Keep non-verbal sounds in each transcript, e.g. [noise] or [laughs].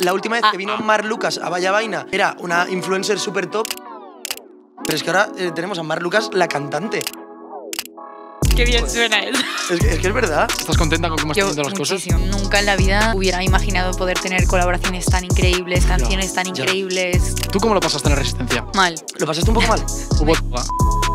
la última vez que ah, vino ah. Mar Lucas a Vaya Vaina era una influencer super top. Pero es que ahora eh, tenemos a Mar Lucas, la cantante. Qué bien pues, suena él. Es que, es verdad. ¿Estás contenta con cómo están haciendo las cosas? Nunca en la vida hubiera imaginado poder tener colaboraciones tan increíbles, canciones tan increíbles. ¿Tú cómo lo pasaste en la Resistencia? Mal. ¿Lo pasaste un poco mal? Hubo...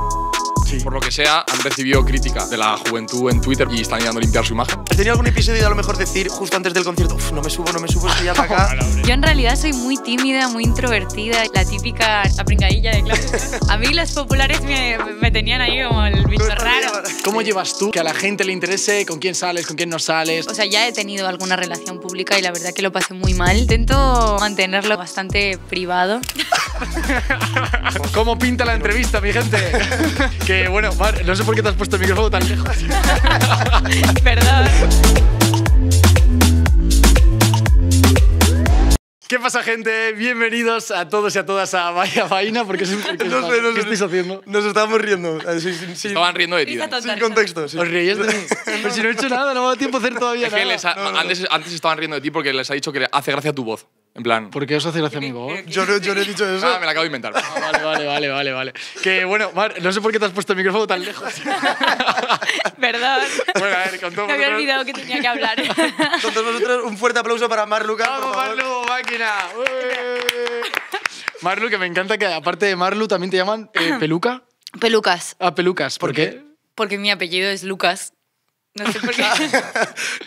Por lo que sea, han recibido crítica de la juventud en Twitter y están a limpiar su imagen. ¿Has tenido algún episodio de a lo mejor decir justo antes del concierto, no me subo, no me subo, estoy acá? acá. [laughs] Yo en realidad soy muy tímida, muy introvertida, la típica apringadilla de clase. a mí las populares me, tenían ahí como el bicho raro. ¿Cómo llevas tú que a la gente le interese con quién sales, con quién no sales? O sea, ya he tenido alguna relación pública y la verdad que lo pasé muy mal. Intento mantenerlo bastante privado. [laughs] ¿Cómo pinta la entrevista, mi gente? [laughs] Eh, bueno, no sé por qué te has puesto el micrófono tan lejos. [laughs] Perdón. ¿Qué pasa, gente? Bienvenidos a todos y a todas a Vaya Vaina, porque es [laughs] no sé, ¿Qué estáis haciendo? Nos estábamos riendo. Eh, estaban riendo de ti. Sin contexto. ¿Os reíais de [laughs] mí? Pero pues si no he hecho nada, no me ha dado tiempo a hacer todavía nada. antes, antes estaban riendo de ti porque les ha dicho que le hace gracia tu voz. En plan. ¿Por qué os hace gracia mi voz? Yo no, he dicho eso. Ah, me la acabo de inventar. vale, vale, vale, vale, vale. Que bueno, Mar, no sé por qué te has puesto el micrófono tan lejos. Perdón. Bueno, a ver, con todo Me había olvidado que tenía que hablar. con todos vosotros, un fuerte aplauso para Marluca. ¡Vamos, Marlu, máquina! Marlu, que me encanta que aparte de Marlu también te llaman Peluca. Pelucas. Ah, Pelucas. ¿Por, qué? Porque mi apellido es Lucas. No sé por qué.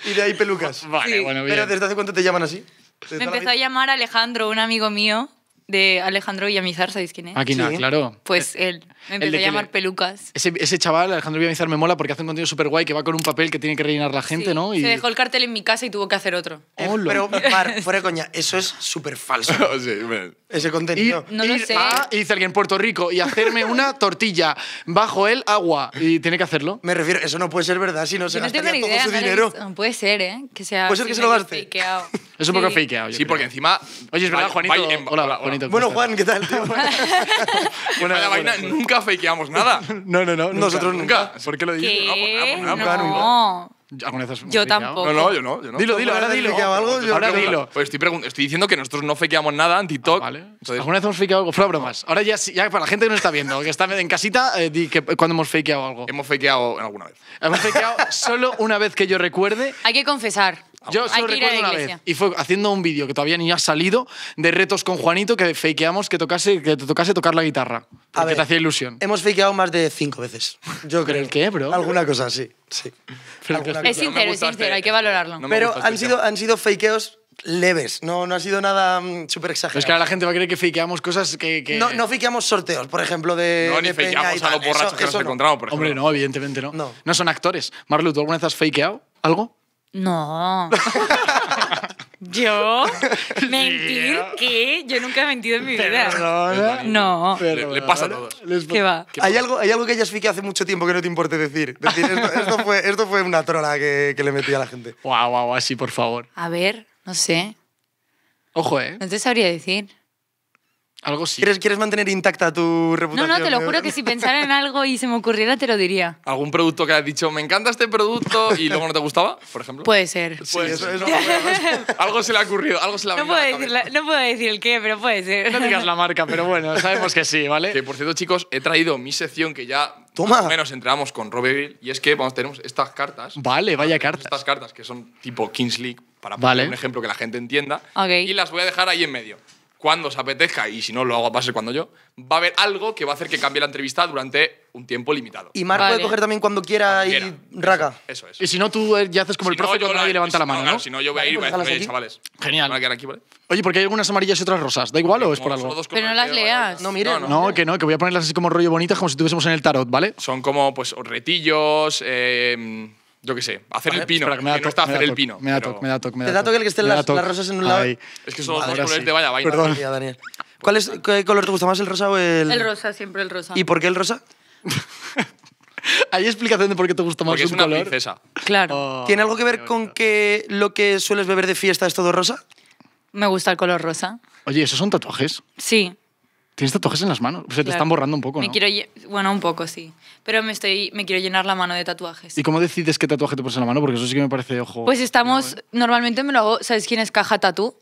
y de ahí Pelucas. Vale, bueno, bien. Pero ¿desde hace cuánto te llaman así? Pues Me empezó a llamar Alejandro, un amigo mío de Alejandro Villamizar, ¿sabéis quién es? Aquí ah, ah, no, claro. Pues eh, él. Me empecé a llamar pelucas. Ese, ese, chaval, Alejandro Villamizar, me mola porque hace un contenido súper guay que va con un papel que tiene que rellenar la gente, ¿no? Y... Se dejó el cartel en mi casa y tuvo que hacer otro. pero, par, [laughs] fuera coña, eso es súper falso. [laughs] ese contenido. no lo sé. A, y dice alguien, Puerto Rico, y hacerme una [laughs] tortilla bajo el agua. Y tiene que hacerlo. Me refiero, eso no puede ser verdad si no se no gastaría todo su dinero. No puede ser, ¿eh? Que sea puede ser que se lo gaste. Es un poco fakeado. Sí, porque encima... Oye, es verdad, Juanito. Hola, Juanito. Bueno, Juan, ¿qué tal? Bueno, nunca nunca fakeamos nada. [laughs] no, no, no. Nosotros nunca. ¿Por qué lo dices? ¿Qué? No, no. ¿Alguna vez has yo tampoco. No, no, yo no. Yo no. Dilo, dilo, ahora dilo. ahora dilo. Pues estoy, diciendo que nosotros no fakeamos nada anti TikTok. Ah, vale. ¿Alguna vez hemos fakeado algo? Fuera bromas. Ahora ya, para la gente que no está viendo, que está en casita, eh, que, cuando hemos fakeado algo. Hemos fakeado alguna vez. Hemos fakeado solo una vez que yo recuerde. Hay que confesar. Yo solo recuerdo una vez, y fue haciendo un vídeo que todavía ni ha salido, de retos con Juanito que fakeamos que, tocase, que te tocase tocar la guitarra. A te hacía ilusión. Hemos fakeado más de cinco veces. Yo creo. el qué, bro? Alguna cosa, sí. sí. es sincero, es sincero, hay eh, que valorarlo. Pero han sido, han sido fakeos leves, no, no ha sido nada mm, súper exagerado. Es que ahora la gente va a creer que fakeamos cosas que... No, no fakeamos sorteos, por ejemplo, de... No, ni fakeamos a los borrachos que nos por ejemplo. Hombre, no, evidentemente no. No, son actores. Marlu, ¿tú alguna vez has fakeado algo? No. [laughs] ¿Yo? ¿Mentir? ¿Qué? Yo nunca he mentido en mi vida. No. No. Le, pasa a todos. ¿Qué va? ¿Hay algo, hay algo que ya que hace mucho tiempo que no te importe decir. esto, fue, esto, una trola que, que, le metí a la gente. Guau, guau, así, por favor. A ver, no sé. Ojo, ¿eh? No te sabría decir. Algo sí. ¿Quieres, ¿Quieres mantener intacta tu reputación? No, no, te lo juro que si pensara en algo y se me ocurriera, te lo diría. ¿Algún producto que has dicho, me encanta este producto y [laughs] luego no te gustaba, por ejemplo? Puede ser. Sí, [laughs] algo se le ha ocurrido, algo se le ha no puedo, decir no puedo decir el qué, pero puede ser. No digas la marca, pero bueno, sabemos que sí, ¿vale? Que por cierto, chicos, he traído mi sección que ya Toma. menos entramos con Robeville y es que vamos, tenemos estas cartas. Vale, vaya cartas. Estas cartas que son tipo Kings League, para poner un ejemplo que la gente entienda. Y las voy a dejar ahí en medio cuando se apetezca, y si no lo hago va a ser cuando yo, va a haber algo que va a hacer que cambie la entrevista durante un tiempo limitado. Y Mar puede coger también cuando quiera y raca. Eso es. Y si no, tú eh, ya haces como el profe y nadie levanta la mano, ¿no? Si no, yo voy a ir y voy a pues chavales. Genial. Oye, porque hay algunas amarillas y otras rosas. ¿Da igual o es por algo? Pero no las leas. No, mire, no. que no, que voy a ponerlas así como rollo bonitas, como si estuviésemos en el tarot, ¿vale? Son como, pues, retillos, eh, em, yo qué sé, hacer el pues pino. me da Me da toque, me da toque. Te da toque el que estén las, rosas en un lado. es que son los colores de vaya vaina. Perdón. Daniel. ¿Cuál es, ¿Qué color te gusta más, el rosa o el...? El rosa, siempre el rosa. ¿Y por qué el rosa? [laughs] ¿Hay explicación de por qué te gusta más Porque un es una color? princesa. Claro. Oh, ¿Tiene algo que ver con que lo que sueles beber de fiesta es todo rosa? Me gusta el color rosa. Oye, ¿esos son tatuajes? Sí. Tienes tatuajes en las manos, se te están borrando un poco, ¿no? Me quiero bueno, un poco, sí. Pero me, estoy, me quiero llenar la mano de tatuajes. ¿Y cómo decides qué tatuaje te pones en la mano? Porque eso sí que me parece, ojo... Pues estamos... Normalmente me lo hago... ¿Sabes quién es Caja Tatú?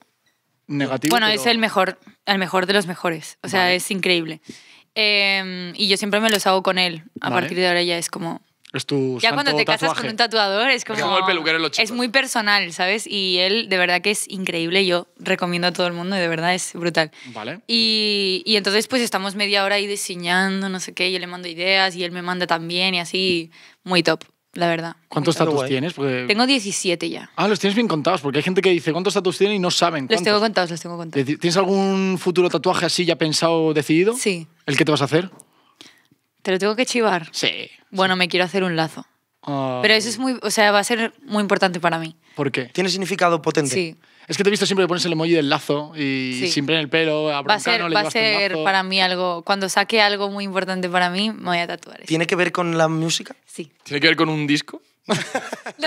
Negativo, Bueno, es el mejor, el mejor de los mejores. O sea, es increíble. Em, y yo siempre me los hago con él. A partir de ahora ya es como... Es tu ya cuando te casas con un tatuador es como... Es el peluquero Es muy personal, ¿sabes? Y él de verdad que es increíble. Yo recomiendo a todo el mundo y de verdad es brutal. Vale. Y, entonces pues estamos media hora ahí diseñando, no sé qué. Yo le mando ideas y él me manda también y así. Muy top la verdad. ¿Cuántos tatuajes tienes? Tengo 17 ya. Ah, los tienes bien contados, porque hay gente que dice cuántos tatuajes tiene y no saben cuántos. Los tengo contados, los tengo contados. ¿Tienes algún futuro tatuaje así ya pensado, decidido? Sí. ¿El que te vas a hacer? Te lo tengo que chivar. Sí. Bueno, me quiero hacer un lazo. Ah. Pero eso es muy, o sea, va a ser muy importante para mí. ¿Por qué? Tiene significado potente. Sí. Es que te he visto siempre que pones el emoji del lazo y siempre en el pelo, a Va a ser, va a ser para mí algo, cuando saque algo muy importante para mí, me voy a tatuar. Eso. ¿Tiene que ver con la música? Sí. ¿Tiene que ver con un disco? No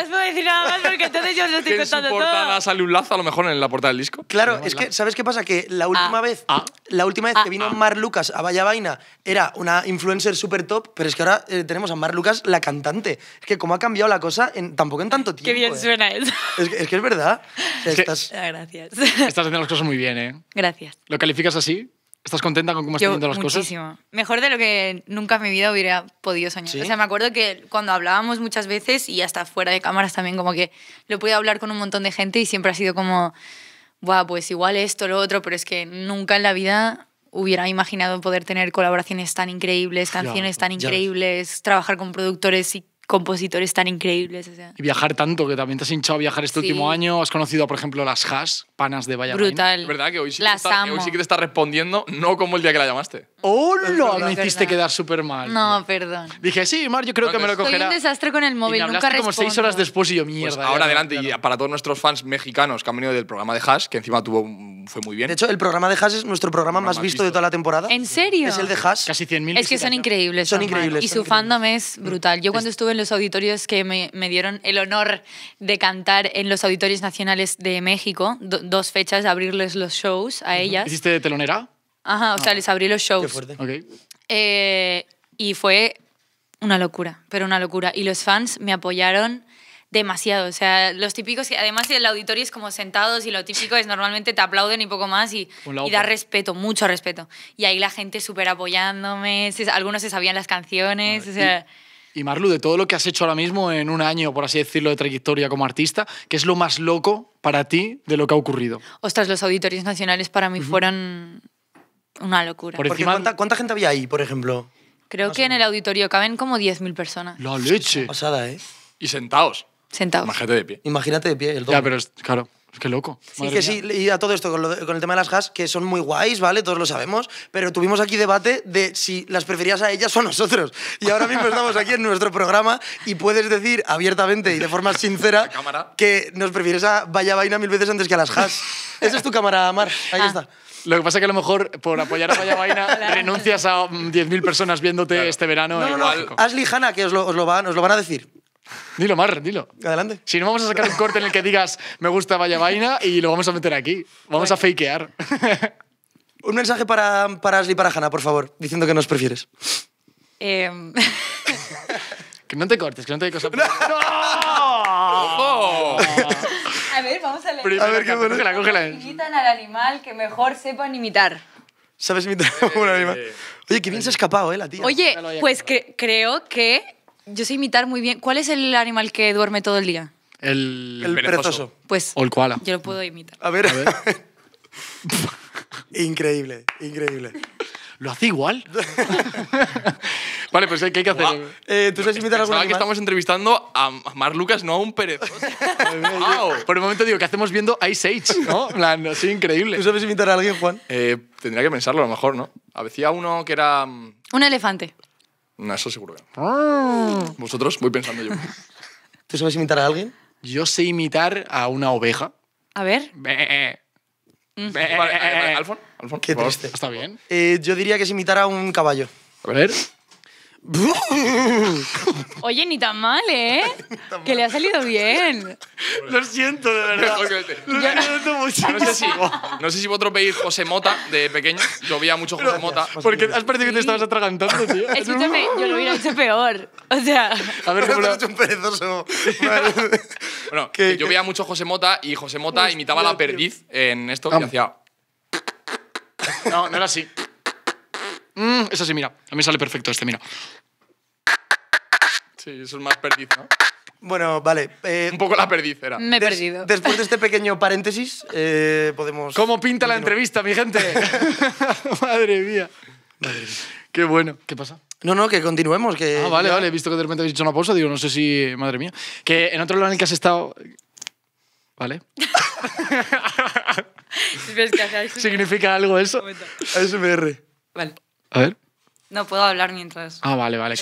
os puedo decir nada más porque entonces yo os lo estoy contando en su portada todo. sale un lazo a lo mejor en la portada del disco. Claro, es que, ¿sabes qué pasa? Que la ah. última vez, ah. la última vez que ah. vino Mar Lucas a Vaya Vaina era una influencer super top, pero es que ahora eh, tenemos a Mar Lucas la cantante. Es que cómo ha cambiado la cosa en, tampoco en tanto tiempo. Qué bien eh. suena eso. Es que es, verdad. Gracias. Estás haciendo las cosas muy bien, ¿eh? Gracias. ¿Lo calificas así? ¿Estás contenta con cómo están yendo las muchísimo. cosas? Mejor de lo que nunca en mi vida hubiera podido soñar. O sea, me acuerdo que cuando hablábamos muchas veces y hasta fuera de cámaras también, como que lo podía hablar con un montón de gente y siempre ha sido como, guau pues igual esto, lo otro, pero es que nunca en la vida hubiera imaginado poder tener colaboraciones tan increíbles, canciones tan increíbles, trabajar con productores y compositores tan increíbles. Y viajar tanto, que también te has hinchado a viajar este último año. Has conocido, por ejemplo, las hash, panas de Valladolid. Brutal. ¿Verdad? Que hoy sí, las está, hoy sí que te está respondiendo, no como el día que la llamaste. ¡Hola! me hiciste quedar súper mal. No, perdón. Dije, sí, Mar, yo creo que me lo cogerá. Fue un desastre con el móvil, y me como seis horas después y yo, pues mierda. ahora adelante, y para todos nuestros fans mexicanos que han venido del programa de hash, que encima tuvo, fue muy bien. De hecho, el programa de hash es nuestro programa, más visto, de toda la temporada. ¿En serio? Es el de hash. Casi 100.000 Es que son increíbles. Son increíbles. Y su fandom es brutal. Yo cuando estuve en los auditorios que me, me dieron el honor de cantar en los auditorios nacionales de México, dos fechas, de abrirles los shows a ellas. ¿Hiciste de telonera? Ajá, o sea, ah. les abrí los shows. Qué fuerte. Eh, y fue una locura, pero una locura. Y los fans me apoyaron demasiado. O sea, los típicos, que además el auditorio es como sentados y lo típico es normalmente te aplauden y poco más y, da respeto, mucho respeto. Y ahí la gente súper apoyándome, algunos se sabían las canciones, o sea... Y Marlu, de todo lo que has hecho ahora mismo en un año, por así decirlo, de trayectoria como artista, ¿qué es lo más loco para ti de lo que ha ocurrido? Ostras, los auditorios nacionales para mí fueron una locura. Por ¿cuánta, gente había ahí, por ejemplo? Creo que en el auditorio caben como 10.000 personas. La leche. Pasada, ¿eh? Y sentados. Sentados. Imagínate de pie. Imagínate de pie el Ya, pero claro. Qué loco. Sí, que sí, y a todo esto con, el tema de las hash, que son muy guays, ¿vale? Todos lo sabemos, pero tuvimos aquí debate de si las preferías a ellas o a nosotros. Y ahora mismo estamos aquí en nuestro programa y puedes decir abiertamente y de forma sincera [laughs] que nos prefieres a Vaya Vaina mil veces antes que a las hash. [laughs] Esa es tu cámara, Mar. Ahí ah. está. Lo que pasa es que a lo mejor por apoyar a Vaya [laughs] Vaina renuncias a 10.000 personas viéndote este verano. No, no, Hanna, que lo, os lo van a decir. Dilo, Mar, dilo. Adelante. Si no, vamos a sacar un corte en el que digas me gusta vaya vaina y lo vamos a meter aquí. Vamos a fakear. un mensaje para, para Ashley y para Hanna, por favor, diciendo que nos prefieres. Em. [laughs] que no te cortes, que no te digas. cosa. [laughs] ¡No! A ver, vamos a leer. a ver, qué bueno. Cógela, cógela. Imitan al animal que mejor sepan imitar. ¿Sabes imitar a [laughs] un animal? Oye, qué bien se ha escapado, ¿eh, la tía? Oye, pues creo que yo sé imitar muy bien. ¿Cuál es el animal que duerme todo el día? El, perezoso. Pues. O el koala. Yo lo puedo imitar. A ver. A ver. [laughs] increíble, increíble. ¿Lo hace igual? [laughs] vale, pues ¿qué hay que hacer? Eh, ¿Tú sabes este imitar Sabes que estamos entrevistando a Mar Lucas, no a un perezoso. [laughs] Por el momento digo, ¿qué hacemos viendo Ice Age? ¿No? plan, sí, increíble. ¿Tú sabes imitar a alguien, Juan? Eh, tendría que pensarlo a lo mejor, ¿no? Había uno que era... Mm, un elefante. No, eso seguro que ah. Vosotros, voy pensando yo. ¿Tú sabes imitar a alguien? Yo sé imitar a una oveja. A ver. Mm. Alfon, Qué triste. ¿Está bien? Eh, yo diría que es imitar a un caballo. A ver. Oye, ni tan mal, ¿eh? [laughs] que le ha salido bien. Lo siento, de verdad. Ah, no sé, si, no sé si vosotros veis José Mota de pequeño. Yo veía mucho José Mota. Porque has parecido que te estabas atragantando, tío. [laughs] Escúchame, yo lo hubiera hecho peor. O sea. A ver cómo lo hecho un perezoso. [laughs] bueno, que yo veía mucho José Mota y José Mota imitaba la perdiz en esto y hacía. No, no era así. Mm, eso sí, mira. A mí sale perfecto este, mira. Sí, eso es más perdiz, ¿no? Bueno, vale. Eh, Un poco la perdiz era. Me he perdido. Después de este pequeño paréntesis, eh, podemos. ¿Cómo pinta la entrevista, mi gente? [laughs] Madre mía. Qué bueno. ¿Qué pasa? No, no, que continuemos. Que Ah, vale, vale. He visto que de repente habéis hecho una pausa. Digo, no sé si... Madre mía. Que en otro lugar en el que has estado... ¿Vale? [laughs] ¿Significa algo eso? ASMR. Vale. A ver. No puedo hablar mientras. Ah, vale, vale.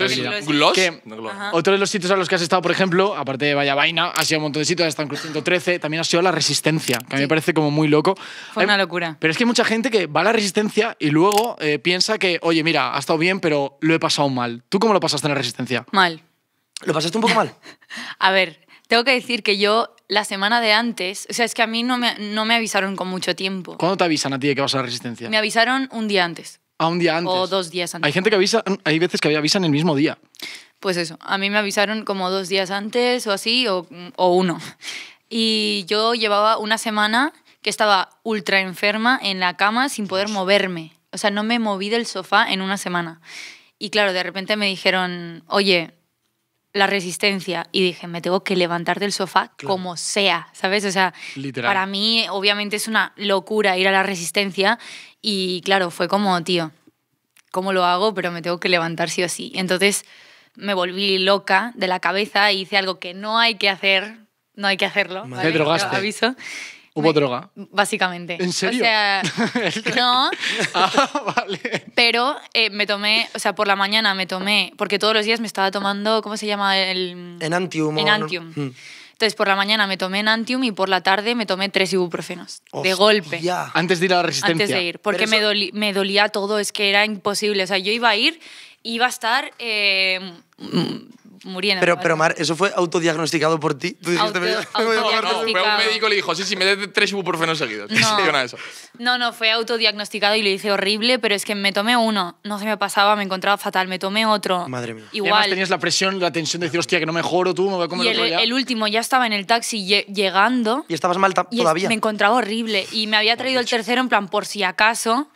otro de los sitios a los que has estado, por ejemplo, aparte de Vaya Vaina, ha sido un montón de sitios, Están en 113, también ha sido La Resistencia, que a mí me parece como muy loco. Fue una locura. Pero es que hay mucha gente que va a La Resistencia y luego eh, piensa que, oye, mira, ha estado bien, pero lo he pasado mal. ¿Tú cómo lo pasaste en La Resistencia? Mal. ¿Lo pasaste un poco mal? [laughs] a ver, tengo que decir que yo la semana de antes, o sea, es que a mí no me, no me avisaron con mucho tiempo. ¿Cuándo te avisan a ti de que vas a La Resistencia? Me avisaron un día antes a un día antes. O dos días antes. Hay gente que avisa, hay veces que avisan el mismo día. Pues eso, a mí me avisaron como dos días antes o así, o, o uno. Y yo llevaba una semana que estaba ultra enferma en la cama sin poder moverme. O sea, no me moví del sofá en una semana. Y claro, de repente me dijeron, oye, la resistencia y dije, me tengo que levantar del sofá como sea, ¿sabes? O sea, para mí obviamente es una locura ir a la resistencia y claro, fue como, tío, ¿cómo lo hago? Pero me tengo que levantar sí o sí. Entonces me volví loca de la cabeza y hice algo que no hay que hacer, no hay que hacerlo, ¿vale? drogaste. ¿Hubo droga? Básicamente. ¿En serio? O sea, [laughs] no. [laughs] Ah, vale. Pero eh, me tomé, o sea, por la mañana me tomé, porque todos los días me estaba tomando, ¿cómo se llama? El... Enantium. Enantium. Hmm. Entonces, por la mañana me tomé Enantium y por la tarde me tomé tres ibuprofenos. De golpe. Antes de ir a la resistencia. Antes de ir. Porque me, dolía, todo, es que era imposible. O sea, yo iba a ir, iba a estar... Eh, pero, pero Mar, ¿eso fue autodiagnosticado por ti? ¿Tú dijiste, [laughs] me, voy a no, fue un médico y le dijo, sí, sí, me tres ibuprofenos seguidos. No. eso. no, no, fue autodiagnosticado y lo hice horrible, pero es que me tomé uno, no se me pasaba, me encontraba fatal, me tomé otro. Madre mía. Igual. tenías la presión, la tensión de decir, hostia, que no mejoro tú, me voy a comer y el, último ya estaba en el taxi llegando. ¿Y estabas mal y todavía? Me encontraba horrible y me había traído el tercero en plan, por si acaso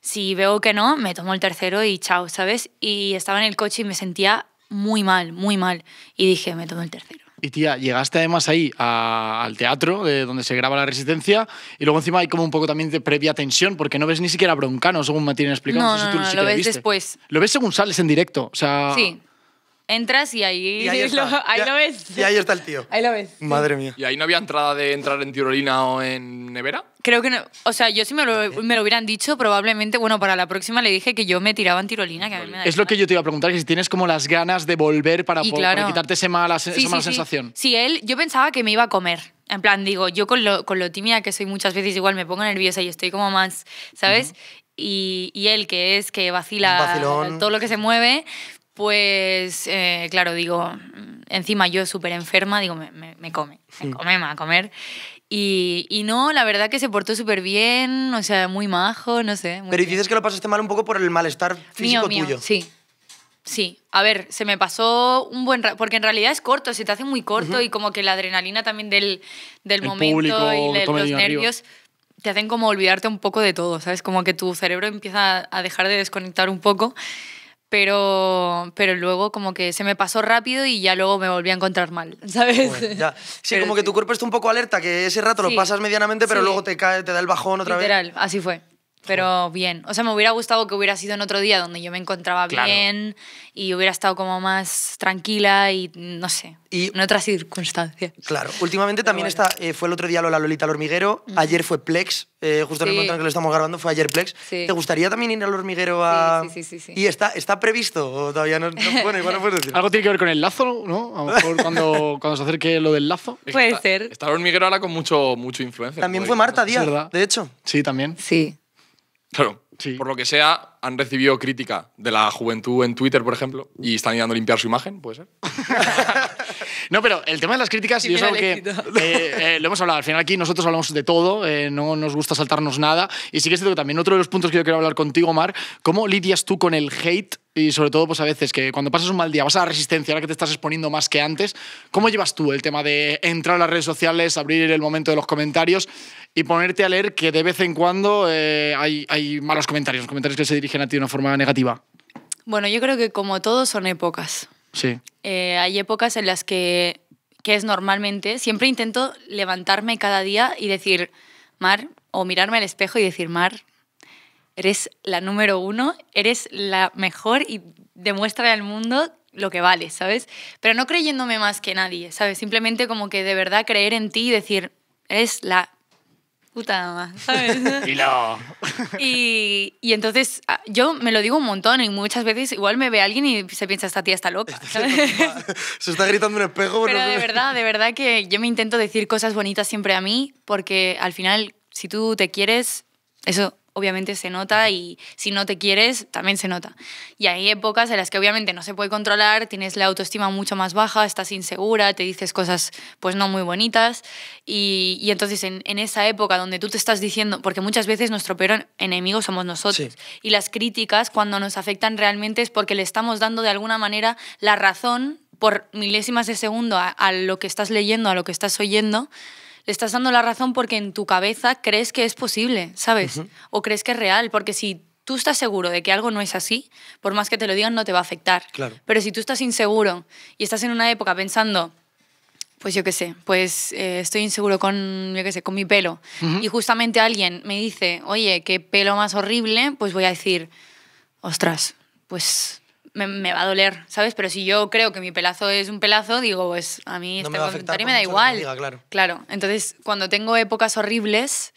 si veo que no, me tomo el tercero y chao, ¿sabes? Y estaba en el coche y me sentía muy mal, muy mal. Y dije, me el tercero. Y tía, llegaste además ahí al teatro de eh, donde se graba La Resistencia y luego encima hay como un poco también de previa tensión porque no ves ni siquiera Broncano, según me tienen explicado. No, lo ves después. Lo ves según sales en directo. O sí, Entras y ahí, [laughs] lo, ves. Y ahí está el tío. Ahí lo ves. Madre mía. ¿Y ahí no había entrada de entrar en tirolina o en nevera? Creo que no. O sea, yo si me lo, hubieran dicho, probablemente, bueno, para la próxima le dije que yo me tiraba en tirolina. es lo que yo te iba a preguntar, que si tienes como las ganas de volver para, quitarte esa mala, esa sensación. Sí. él, yo pensaba que me iba a comer. En plan, digo, yo con lo, con tímida que soy muchas veces igual me pongo nerviosa y estoy como más, ¿sabes? y, y él, que es que vacila todo lo que se mueve, pues eh, claro, digo, encima yo súper enferma, digo, me, me, come, me come, me va a comer. Y, no, la verdad que se portó súper bien, o sea, muy majo, no sé. Pero dices que lo pasaste mal un poco por el malestar físico tuyo. sí. Sí, a ver, se me pasó un buen porque en realidad es corto, se te hace muy corto y como que la adrenalina también del, momento y los nervios te hacen como olvidarte un poco de todo, ¿sabes? Como que tu cerebro empieza a dejar de desconectar un poco pero, pero luego como que se me pasó rápido y ya luego me volví a encontrar mal, [laughs] ¿sabes? Sí, como que tu cuerpo está un poco alerta, que ese rato lo pasas medianamente, pero luego te cae, te da el bajón otra vez. Literal, así fue pero bien. O sea, me hubiera gustado que hubiera sido en otro día donde yo me encontraba bien y hubiera estado como más tranquila y no sé, y, en otra circunstancia. Claro, últimamente también está, eh, fue el otro día Lola Lolita al hormiguero, ayer fue Plex, eh, justo en el momento en que lo estamos grabando fue ayer Plex. ¿Te gustaría también ir al hormiguero a...? Sí, sí, sí. sí ¿Y está, está previsto o todavía no? [laughs] bueno, igual no decir. Algo tiene que ver con el lazo, ¿no? A lo mejor cuando, cuando se acerque lo del lazo. [laughs] Puede ser. Está el hormiguero ahora con mucho, mucho influencia. También fue Marta Díaz, de hecho. Sí, también. Sí. Claro. Sí. Por lo que sea, han recibido crítica de la juventud en Twitter, por ejemplo, y están a limpiar su imagen, ¿puede ser? [laughs] [laughs] No, pero el tema de las críticas, yo sé que eh, eh, lo hemos hablado. Al final aquí nosotros hablamos de todo, eh, no nos gusta saltarnos nada. Y sí que es cierto que también otro de los puntos que yo quiero hablar contigo, Mar, ¿cómo lidias tú con el hate? Y sobre todo, pues a veces que cuando pasas un mal día, vas a la resistencia, ahora que te estás exponiendo más que antes, ¿cómo llevas tú el tema de entrar a las redes sociales, abrir el momento de los comentarios y ponerte a leer que de vez en cuando hay, hay malos comentarios, comentarios que se dirigen a ti de una forma negativa? Bueno, yo creo que como todo son épocas. Eh, hay épocas en las que, que es normalmente, siempre intento levantarme cada día y decir, Mar, o mirarme al espejo y decir, Mar, eres la número uno, eres la mejor y demuestra al mundo lo que vale, ¿sabes? Pero no creyéndome más que nadie, ¿sabes? Simplemente como que de verdad creer en ti y decir, eres la puta mamá, ¿sabes? [laughs] Y, y entonces ah, yo me lo digo un montón y muchas veces igual me ve alguien y se piensa, esta tía está loca. se está gritando un espejo. Pero de verdad, de verdad que yo me intento decir cosas bonitas siempre a mí porque al final, si tú te quieres, eso obviamente se nota y si no te quieres, también se nota. Y hay épocas en las que obviamente no se puede controlar, tienes la autoestima mucho más baja, estás insegura, te dices cosas pues no muy bonitas y, entonces en, esa época donde tú te estás diciendo, porque muchas veces nuestro peor enemigo somos nosotros y las críticas cuando nos afectan realmente es porque le estamos dando de alguna manera la razón por milésimas de segundo a lo que estás leyendo, a lo que estás oyendo le estás dando la razón porque en tu cabeza crees que es posible, ¿sabes? O crees que es real, porque si tú estás seguro de que algo no es así, por más que te lo digan, no te va a afectar. Claro. Pero si tú estás inseguro y estás en una época pensando, pues yo qué sé, pues eh, estoy inseguro con, yo qué sé, con mi pelo, y justamente alguien me dice, oye, qué pelo más horrible, pues voy a decir, ostras, pues me, va a doler, ¿sabes? Pero si yo creo que mi pelazo es un pelazo, digo, pues a mí no este me, da igual. claro. claro, entonces cuando tengo épocas horribles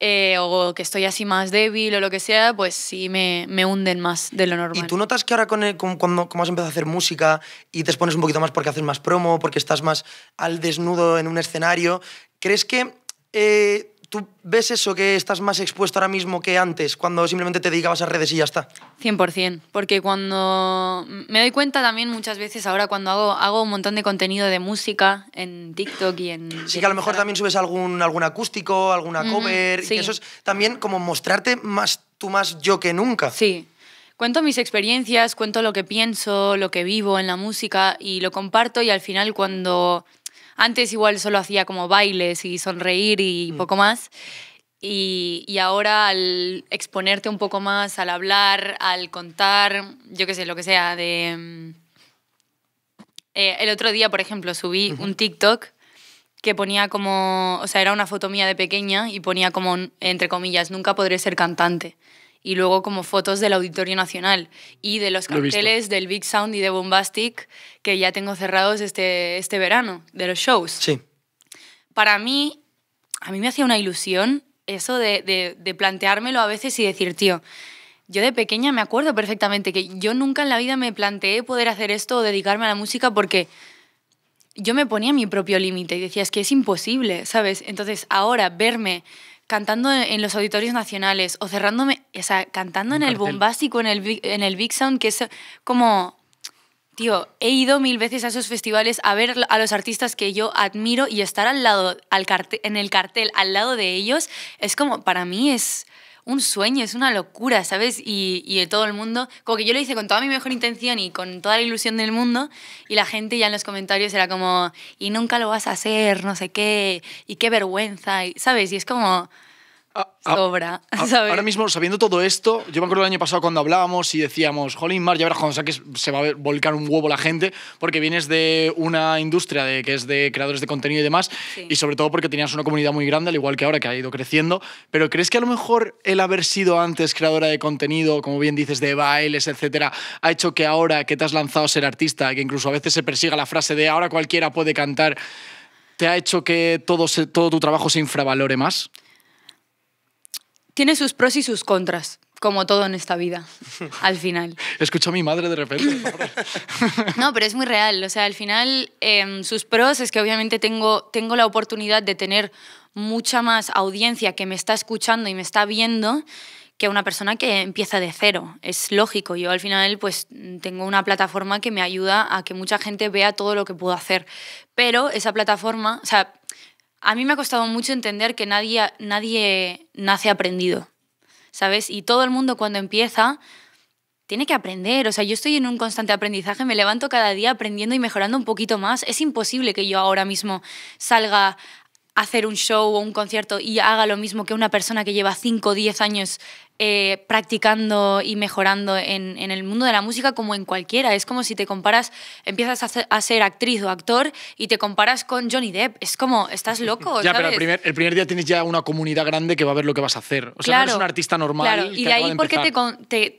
eh, o que estoy así más débil o lo que sea, pues sí me, hunden más de lo normal. ¿Y tú notas que ahora con, cuando, como has empezado a hacer música y te expones un poquito más porque haces más promo, porque estás más al desnudo en un escenario, crees que... Eh, ¿Tú ves eso que estás más expuesto ahora mismo que antes, cuando simplemente te dedicabas a redes y ya está? 100%, porque cuando me doy cuenta también muchas veces ahora cuando hago, hago un montón de contenido de música en TikTok y en... Sí, que a lo mejor también subes algún, algún acústico, alguna cover, y eso es también como mostrarte más tú más yo que nunca. Sí, cuento mis experiencias, cuento lo que pienso, lo que vivo en la música y lo comparto y al final cuando antes igual solo hacía como bailes y sonreír y mm. poco más. Y, y, ahora al exponerte un poco más, al hablar, al contar, yo qué sé, lo que sea, de... Mm, eh, el otro día, por ejemplo, subí un TikTok que ponía como, o sea, era una foto mía de pequeña y ponía como, entre comillas, nunca podré ser cantante y luego como fotos del Auditorio Nacional y de los carteles del Big Sound y de Bombastic que ya tengo cerrados este, este verano, de los shows. Sí. Para mí, a mí me hacía una ilusión eso de, de, de planteármelo a veces y decir, tío, yo de pequeña me acuerdo perfectamente que yo nunca en la vida me planteé poder hacer esto o dedicarme a la música porque yo me ponía mi propio límite y decía, es que es imposible, ¿sabes? Entonces ahora verme cantando en los auditorios nacionales o cerrándome, o sea, cantando en el bombástico, en el, en el Big Sound, que es como, tío, he ido mil veces a esos festivales a ver a los artistas que yo admiro y estar al lado, al en el cartel, al lado de ellos, es como, para mí es un sueño, es una locura, ¿sabes? Y, de todo el mundo, como que yo lo hice con toda mi mejor intención y con toda la ilusión del mundo, y la gente ya en los comentarios era como, y nunca lo vas a hacer, no sé qué, y qué vergüenza, y, ¿sabes? Y es como, Ah, ah, ah, [laughs] ahora mismo, sabiendo todo esto, yo me acuerdo el año pasado cuando hablábamos y decíamos, jolín, Mar, ya verás cuando se va a volcar un huevo la gente, porque vienes de una industria de, que es de creadores de contenido y demás, y sobre todo porque tenías una comunidad muy grande, al igual que ahora que ha ido creciendo. Pero ¿crees que a lo mejor el haber sido antes creadora de contenido, como bien dices, de bailes, etcétera, ha hecho que ahora que te has lanzado a ser artista, que incluso a veces se persiga la frase de ahora cualquiera puede cantar, te ha hecho que todo, todo tu trabajo se infravalore más? Tiene sus pros y sus contras, como todo en esta vida, [laughs] al final. Escucho a mi madre de repente. [laughs] no, pero es muy real. O sea, al final em, sus pros es que obviamente tengo, tengo la oportunidad de tener mucha más audiencia que me está escuchando y me está viendo que una persona que empieza de cero. Es lógico, yo al final pues tengo una plataforma que me ayuda a que mucha gente vea todo lo que puedo hacer, pero esa plataforma, o sea, a mí me ha costado mucho entender que nadie, nadie nace aprendido, ¿sabes? Y todo el mundo cuando empieza tiene que aprender. O sea, yo estoy en un constante aprendizaje, me levanto cada día aprendiendo y mejorando un poquito más. Es imposible que yo ahora mismo salga a hacer un show o un concierto y haga lo mismo que una persona que lleva 5 o 10 años eh, practicando y mejorando en, el mundo de la música como en cualquiera. Es como si te comparas, empiezas a, ser, actriz o actor y te comparas con Johnny Depp. Es como, estás [laughs] loco. ya, pero el primer, día tienes ya una comunidad grande que va a ver lo que vas a hacer. O sea, no eres un artista normal. y de ahí porque te,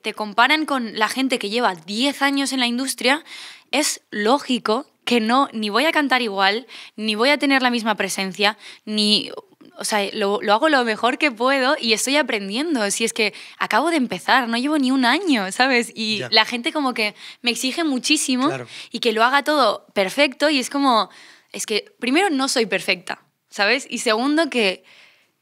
te comparan con la gente que lleva 10 años en la industria, es lógico que no, ni voy a cantar igual, ni voy a tener la misma presencia, ni o sea, lo, hago lo mejor que puedo y estoy aprendiendo. Si es que acabo de empezar, no llevo ni un año, ¿sabes? Y la gente como que me exige muchísimo y que lo haga todo perfecto y es como, es que primero no soy perfecta, ¿sabes? Y segundo que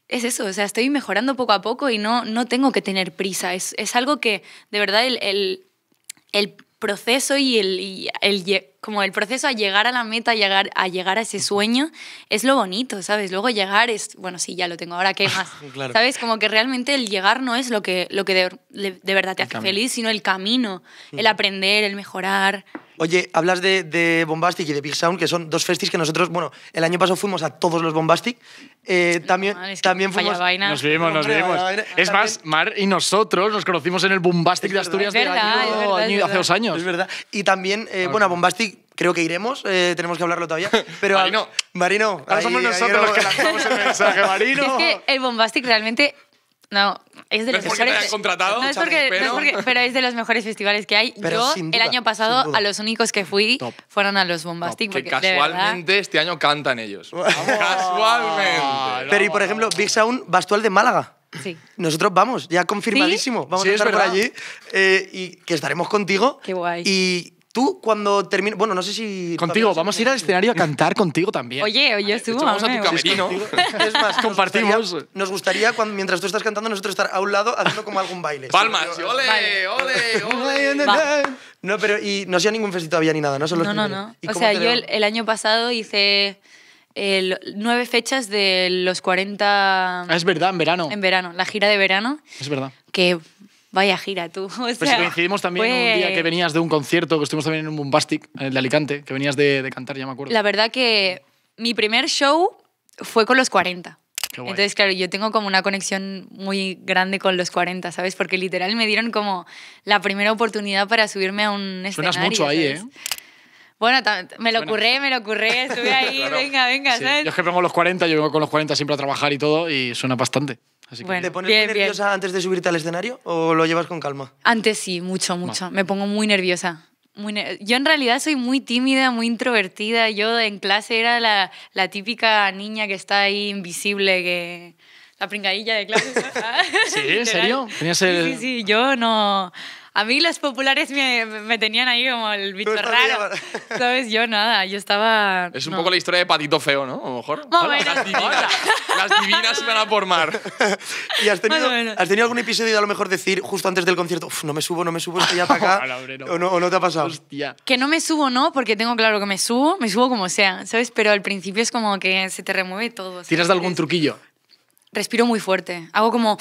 es eso, o sea, estoy mejorando poco a poco y no, no tengo que tener prisa. Es, algo que de verdad el, el proceso y el, como el proceso a llegar a la meta, a llegar, a llegar a ese sueño, es lo bonito, ¿sabes? Luego llegar es, bueno, sí, ya lo tengo, ahora qué [laughs] más. ¿Sabes? Como que realmente el llegar no es lo que, lo que de, verdad te hace feliz, sino el camino, el aprender, el mejorar. Oye, hablas de, de, Bombastic y de Big Sound, que son dos festis que nosotros, bueno, el año pasado fuimos a todos los Bombastic. Eh, también, fuimos... también fuimos. Vaina. Nos vimos, nos vimos. Es más, Mar y nosotros nos conocimos en el Bombastic de Asturias de verdad, hace dos años. Es verdad. Y también, eh, ah, bueno, a Bombastic creo que iremos, eh, tenemos que hablarlo todavía. Pero [laughs] Marino. Marino. Ahora somos nosotros los que lanzamos el mensaje, [laughs] Marino. Es que el Bombastic realmente no, es de los mejores. pero es de los mejores festivales que hay. Yo, el año pasado, a los únicos que fui fueron a los Bombastic. que casualmente este año cantan ellos. casualmente. Pero y por ejemplo, Big Sound, Bastual de Málaga. Sí. Nosotros vamos, ya confirmadísimo. Vamos a estar por allí eh, y que estaremos contigo. Qué guay. Y Tú cuando termine Bueno, no sé si... Contigo, vamos a ir al escenario a cantar contigo también. Oye, oye, tú. Vamos a tu [laughs] Es más, compartimos. Nos gustaría, mientras tú estás cantando, nosotros estar a un lado haciendo como algún baile. Palmas, ole, ole, ole. No, pero y no sea ningún festival todavía ni nada, ¿no? no, no, no. O sea, yo el, año pasado hice nueve fechas de los 40... Ah, es verdad, en verano. En verano, la gira de verano. Es verdad. Que Vaya gira tú. [laughs] Pero si coincidimos también un día que pues venías de un concierto, que estuvimos también en un Bombastic, en de Alicante, que venías de, cantar, ya me acuerdo. La verdad que mi primer show fue con los 40. Entonces, claro, yo tengo como una conexión muy grande con los 40, ¿sabes? Porque literal me dieron como la primera oportunidad para subirme a un escenario. Suenas mucho ahí, ¿eh? Bueno, me lo curré, me lo curré, estuve ahí, [laughs] venga, venga, ¿sabes? Yo es que vengo los 40, yo vengo con los 40 siempre a trabajar y todo, y suena bastante. ¿Te pones nerviosa antes de subirte al escenario o lo llevas con calma? Antes sí, mucho, mucho. Me pongo muy nerviosa. Yo en realidad soy muy tímida, muy introvertida. Yo en clase era la, la típica niña que está ahí invisible, que... La pringadilla de clase. [laughs] ¿Sí? ¿En [laughs] serio? Sí, sí, yo no... A mí los populares me, tenían ahí como el bicho raro. ¿Sabes? Yo nada, yo estaba. Es un poco la historia de Patito Feo, ¿no? A lo mejor. las divinas. las van a por mar. [laughs] ¿Y has tenido, algún episodio de a lo mejor decir justo antes del concierto, no me subo, no me subo, estoy para acá? [laughs] ¿O, no, te ha pasado? Hostia. Que no me subo, no, porque tengo claro que me subo, me subo como sea, ¿sabes? Pero al principio es como que se te remueve todo. ¿Tiras de algún truquillo? Respiro muy fuerte. Hago como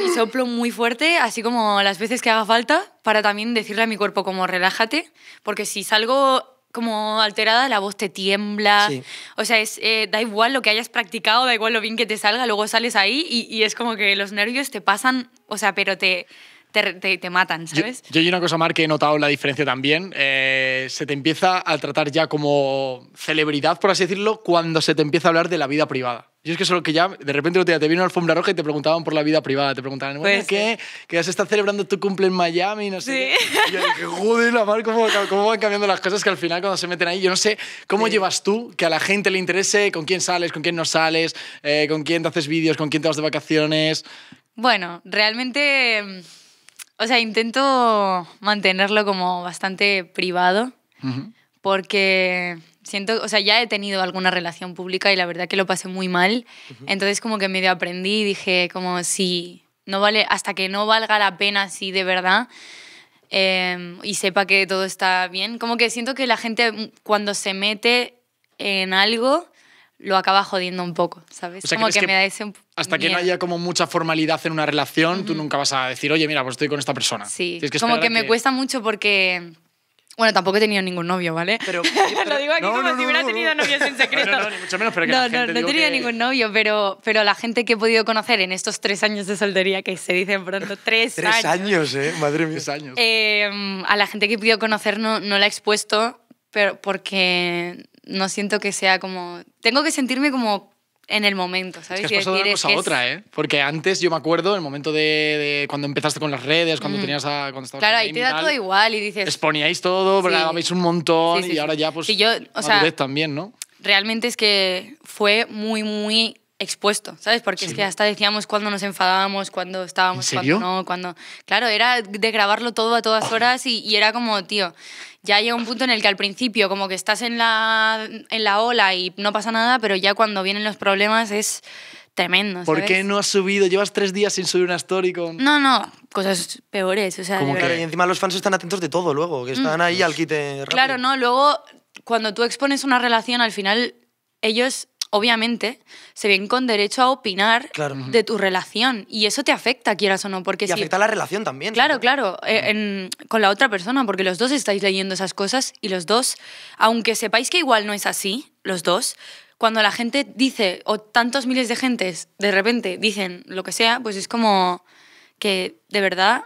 y ah. soplo muy fuerte, así como las veces que haga falta, para también decirle a mi cuerpo como relájate, porque si salgo como alterada, la voz te tiembla. O sea, es, eh, da igual lo que hayas practicado, da igual lo bien que te salga, luego sales ahí y, es como que los nervios te pasan, o sea, pero te... Te, matan, ¿sabes? Yo, yo, hay una cosa, más que he notado la diferencia también. Eh, se te empieza a tratar ya como celebridad, por así decirlo, cuando se te empieza a hablar de la vida privada. Yo es que solo que ya, de repente, te vino una alfombra roja y te preguntaban por la vida privada. Te preguntaban, bueno, pues ¿qué? Que ya se está celebrando tu cumple en Miami, no sé. Y yo dije, joder, la ¿cómo, van cambiando las cosas que al final cuando se meten ahí, yo no sé cómo llevas tú que a la gente le interese con quién sales, con quién no sales, eh, con quién te haces vídeos, con quién te vas de vacaciones. Bueno, realmente, mm, o sea, intento mantenerlo como bastante privado, porque siento, o sea, ya he tenido alguna relación pública y la verdad que lo pasé muy mal. Entonces como que medio aprendí y dije como si no vale, hasta que no valga la pena sí de verdad em, y sepa que todo está bien, como que siento que la gente mm, cuando se mete en algo lo acaba jodiendo un poco, ¿sabes? como que, me da ese Hasta que no haya como mucha formalidad en una relación, tú nunca vas a decir, oye, mira, pues estoy con esta persona. Sí, como que me cuesta mucho porque bueno, tampoco he tenido ningún novio, ¿vale? Pero, [laughs] eh, lo digo aquí no, como no, si hubiera tenido novios en secreto. No, ni mucho menos, pero que la gente no, he tenido ningún novio, pero, pero la gente que he podido conocer en estos tres años de soltería, que se dicen pronto, [laughs] tres, tres años. ¿eh? Madre mía, años. Eh, a la gente que he podido conocer no, no la he expuesto pero porque no siento que sea como... Tengo que sentirme como en el momento, ¿sabes? Es que has pasado de una cosa a otra, ¿eh? Porque antes yo me acuerdo, el momento de, cuando empezaste con las redes, cuando mm. tenías a, cuando estabas Claro, ahí te da todo igual y dices... Exponíais todo, grababais un montón y ahora ya pues... Y yo, o sea, también, ¿no? Realmente es que fue muy, muy expuesto, ¿sabes? Porque es que hasta decíamos cuando nos enfadábamos, cuando estábamos, cuando no, Claro, era de grabarlo todo a todas [coughs] horas y era como, tío, ya llega un punto en el que al principio como que estás en la, en la ola y no pasa nada, pero ya cuando vienen los problemas es tremendo. ¿sabes? ¿Por qué no has subido? Llevas tres días sin subir una story con... No, no, cosas peores. O sea, que... Y encima los fans están atentos de todo luego, que mm. están ahí al quite rápido. Claro, no, luego cuando tú expones una relación al final ellos obviamente, se ven con derecho a opinar de tu relación. Y eso te afecta, quieras o no. Porque y afecta a la relación también. Claro, claro, eh, con la otra persona, porque los dos estáis leyendo esas cosas y los dos, aunque sepáis que igual no es así, los dos, cuando la gente dice, o tantos miles de gentes de repente dicen lo que sea, pues es como que de verdad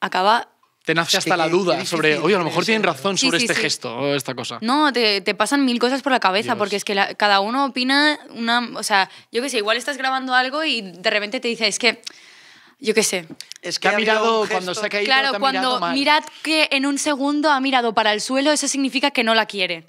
acaba te nace hasta la duda sobre, oye, a lo mejor tienen razón sobre este gesto o esta cosa. No, te, pasan mil cosas por la cabeza, porque es que cada uno opina una. O sea, yo qué sé, igual estás grabando algo y de repente te dice, es que yo qué sé. Es que ha, mirado cuando se ha caído. Claro, cuando mirad que en un segundo ha mirado para el suelo, eso significa que no la quiere.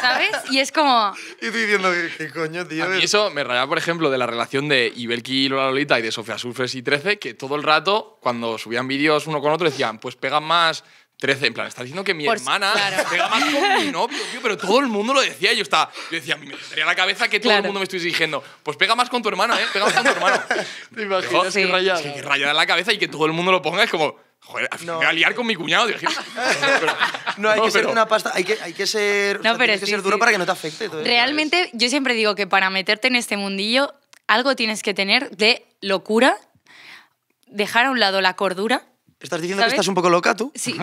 ¿Sabes? Y es como. [laughs] Y estoy diciendo, ¿qué coño, tío? Y eso me rayaba, por ejemplo, de la relación de Ibelki y Lola Lolita y de Sofía Surfers y 13, que todo el rato, cuando subían vídeos uno con otro, decían, pues pegan más 13, en plan, está diciendo que mi hermana pega más con mi novio, tío, pero todo el mundo lo decía. Yo, estaba, yo decía, a mí me metería la cabeza que todo el mundo me estuviese diciendo, pues pega más con tu hermana, ¿eh? Pega más con tu hermana [laughs] Te imaginas que rayar que la cabeza y que todo el mundo lo ponga es como, joder, al final voy a liar con mi cuñado. [laughs] no, hay que ser una pasta, hay que, hay que ser, no, pero duro para que no te afecte. Todo ¿eh? Realmente, yo siempre digo que para meterte en este mundillo, algo tienes que tener de locura, dejar a un lado la cordura ¿Estás diciendo que estás un poco loca tú? Sí.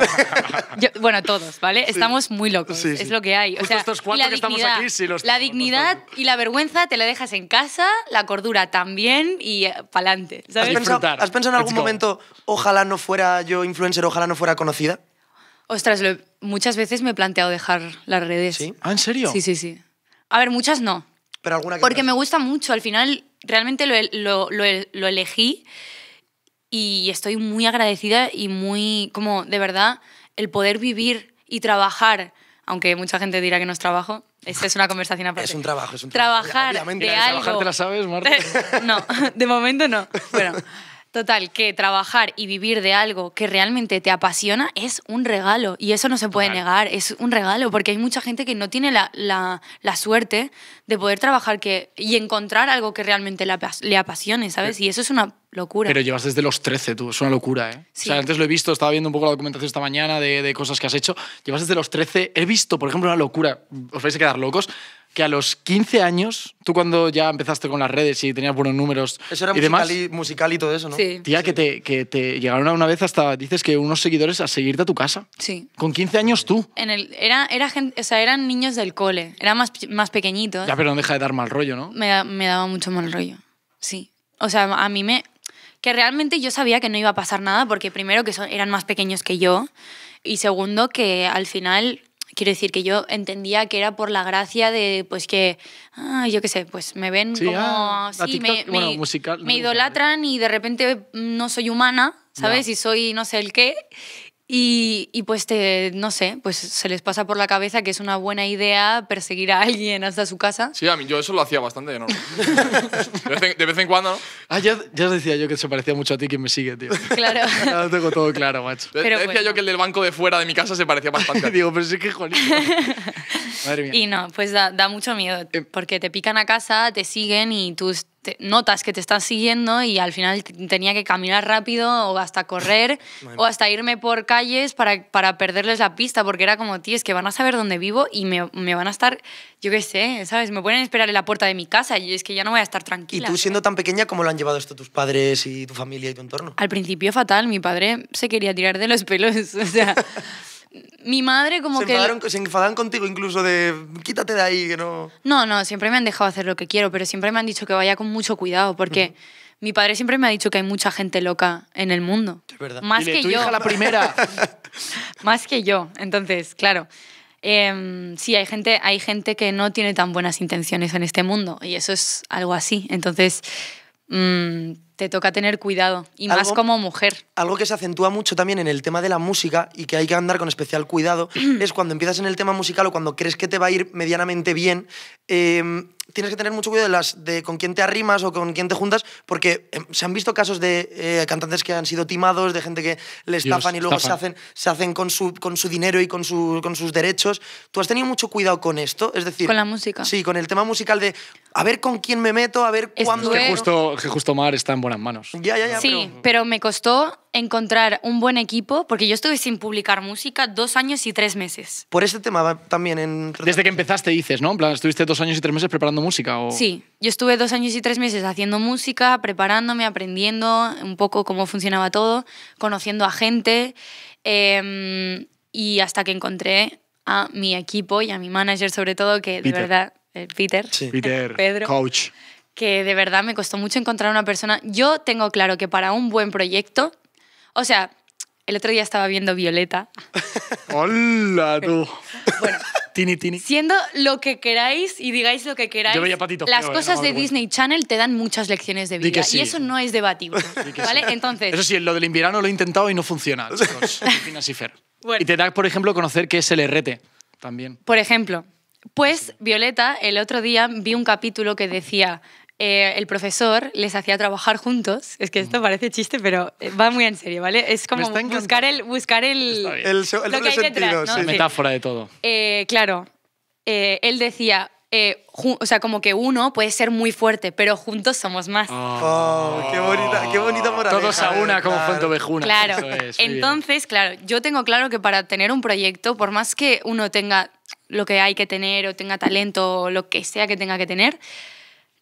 [laughs] bueno, todos, ¿vale? Estamos muy locos. Es lo que hay. estos cuatro la que estamos aquí, sí los La dignidad y la vergüenza te la dejas en casa, la cordura también y eh, pa'lante. ¿Has pensado, ¿Has pensado en algún momento, ojalá no fuera yo influencer, ojalá no fuera conocida? Ostras, muchas veces me he planteado dejar las redes. ¿Sí? ¿Ah, en serio? Sí, sí, sí. A ver, muchas no. Pero alguna Porque me gusta mucho. Al final, realmente lo, lo elegí y estoy muy agradecida y muy, como de verdad, el poder vivir y trabajar, aunque mucha gente dirá que no es trabajo, esa es una conversación aparte. Es un trabajo, es un trabajo. Trabajar de algo... te la sabes, Marta? [laughs] no, de momento no. Bueno... Total, que trabajar y vivir de algo que realmente te apasiona es un regalo y eso no se puede negar, es un regalo porque hay mucha gente que no tiene la, suerte de poder trabajar que, y encontrar algo que realmente le apasione, ¿sabes? Y eso es una locura. Pero llevas desde los 13, tú, es una locura, ¿eh? O sea, antes lo he visto, estaba viendo un poco la documentación esta mañana de, de cosas que has hecho, llevas desde los 13, he visto, por ejemplo, una locura, os vais a quedar locos, que a los 15 años, tú cuando ya empezaste con las redes y tenías buenos números y demás, musical, y, todo eso, ¿no? Sí. Tía, Que, te, que te llegaron una vez hasta, dices que unos seguidores a seguirte a tu casa. Sí. Con 15 años tú. En el, era, era o sea, eran niños del cole, eran más, más pequeñitos. Ya, pero no deja de dar mal rollo, ¿no? Me, daba mucho mal rollo, sí. O sea, a mí me... Que realmente yo sabía que no iba a pasar nada porque primero que son, eran más pequeños que yo y segundo que al final quiero decir que yo entendía que era por la gracia de, pues que, ah, yo qué sé, pues me ven como, me, idolatran y de repente mm, no soy humana, ¿sabes? Y soy no sé el qué. Y, y, pues te, no sé, pues se les pasa por la cabeza que es una buena idea perseguir a alguien hasta su casa. Sí, a mí yo eso lo hacía bastante de de, vez en, cuando, ¿no? Ah, ya, ya, decía yo que se parecía mucho a ti quien me sigue, tío. Claro. [laughs] Ya tengo todo claro, macho. Pero decía yo que el del banco de fuera de mi casa se parecía bastante. A [laughs] Digo, pero sí que jolín. [laughs] Madre mía. Y no, pues da, da mucho miedo, eh. porque te pican a casa, te siguen y tú notas que te están siguiendo y al final tenía que caminar rápido o hasta correr [laughs] o hasta irme por calles para, para perderles la pista, porque era como, tío, es que van a saber dónde vivo y me, van a estar, yo qué sé, ¿sabes? Me pueden esperar en la puerta de mi casa y es que ya no voy a estar tranquila. ¿Y tú siendo tan pequeña, cómo lo han llevado esto tus padres y tu familia y tu entorno? Al principio fatal, mi padre se quería tirar de los pelos, [laughs] o sea mi madre como que... se enfadan contigo incluso de quítate de ahí, que no... No, no, siempre me han dejado hacer lo que quiero, pero siempre me han dicho que vaya con mucho cuidado porque... Mm. Mi padre siempre me ha dicho que hay mucha gente loca en el mundo. Es verdad. Más que yo. hija la primera. [laughs] Más que yo. Entonces, claro. Em, sí, hay gente, hay gente que no tiene tan buenas intenciones en este mundo y eso es algo así. Entonces, mm, te toca tener cuidado, y más como mujer. Algo que se acentúa mucho también en el tema de la música y que hay que andar con especial cuidado [clears throat] es cuando empiezas en el tema musical o cuando crees que te va a ir medianamente bien, em, tienes que tener mucho cuidado de, las, de con quién te arrimas o con quién te juntas, porque em, se han visto casos de eh, cantantes que han sido timados, de gente que le estafan y, luego se hacen, se hacen con, su, con su dinero y con, su, con sus derechos. ¿Tú has tenido mucho cuidado con esto? Es decir... Con la música. Sí, con el tema musical de a ver con quién me meto, a ver cuándo... Que justo, que justo Mar está en buenas manos. Ya, Sí, pero me costó encontrar un buen equipo, porque yo estuve sin publicar música dos años y tres meses. Por ese tema también en... Desde que empezaste dices, ¿no? En plan, estuviste dos años y tres meses preparando música o... Sí, yo estuve dos años y tres meses haciendo música, preparándome, aprendiendo un poco cómo funcionaba todo, conociendo a gente em, y hasta que encontré a mi equipo y a mi manager sobre todo, que de verdad, eh, Peter, [laughs] Peter, Pedro, coach. Que de verdad me costó mucho encontrar una persona. Yo tengo claro que para un buen proyecto o sea, el otro día estaba viendo Violeta. [laughs] ¡Hola, tú! Bueno. Tini, tini. Siendo lo que queráis y digáis lo que queráis, Yo Patito las ¿eh? cosas de Disney Channel te dan muchas lecciones de vida y eso no es debatible, ¿vale? Entonces... Eso sí, lo del invierno lo he intentado y no funciona, [laughs] chicos. y, y te da, por ejemplo, conocer qué es el RT también. Por ejemplo, pues Violeta, el otro día vi un capítulo que decía eh, el profesor les hacía trabajar juntos. Es que esto parece chiste, pero eh, va muy en serio, ¿vale? Es como buscar el, buscar el, el, el lo que hay detrás, metáfora de todo. Eh, claro, él decía, o sea, como que uno puede ser muy fuerte, pero juntos somos más. Oh, oh qué bonita, qué Todos a una como Fuente Bejuna. Claro. Entonces, claro, yo tengo claro que para tener un proyecto, por más que uno tenga lo que hay que tener o tenga talento o lo que sea que tenga que tener,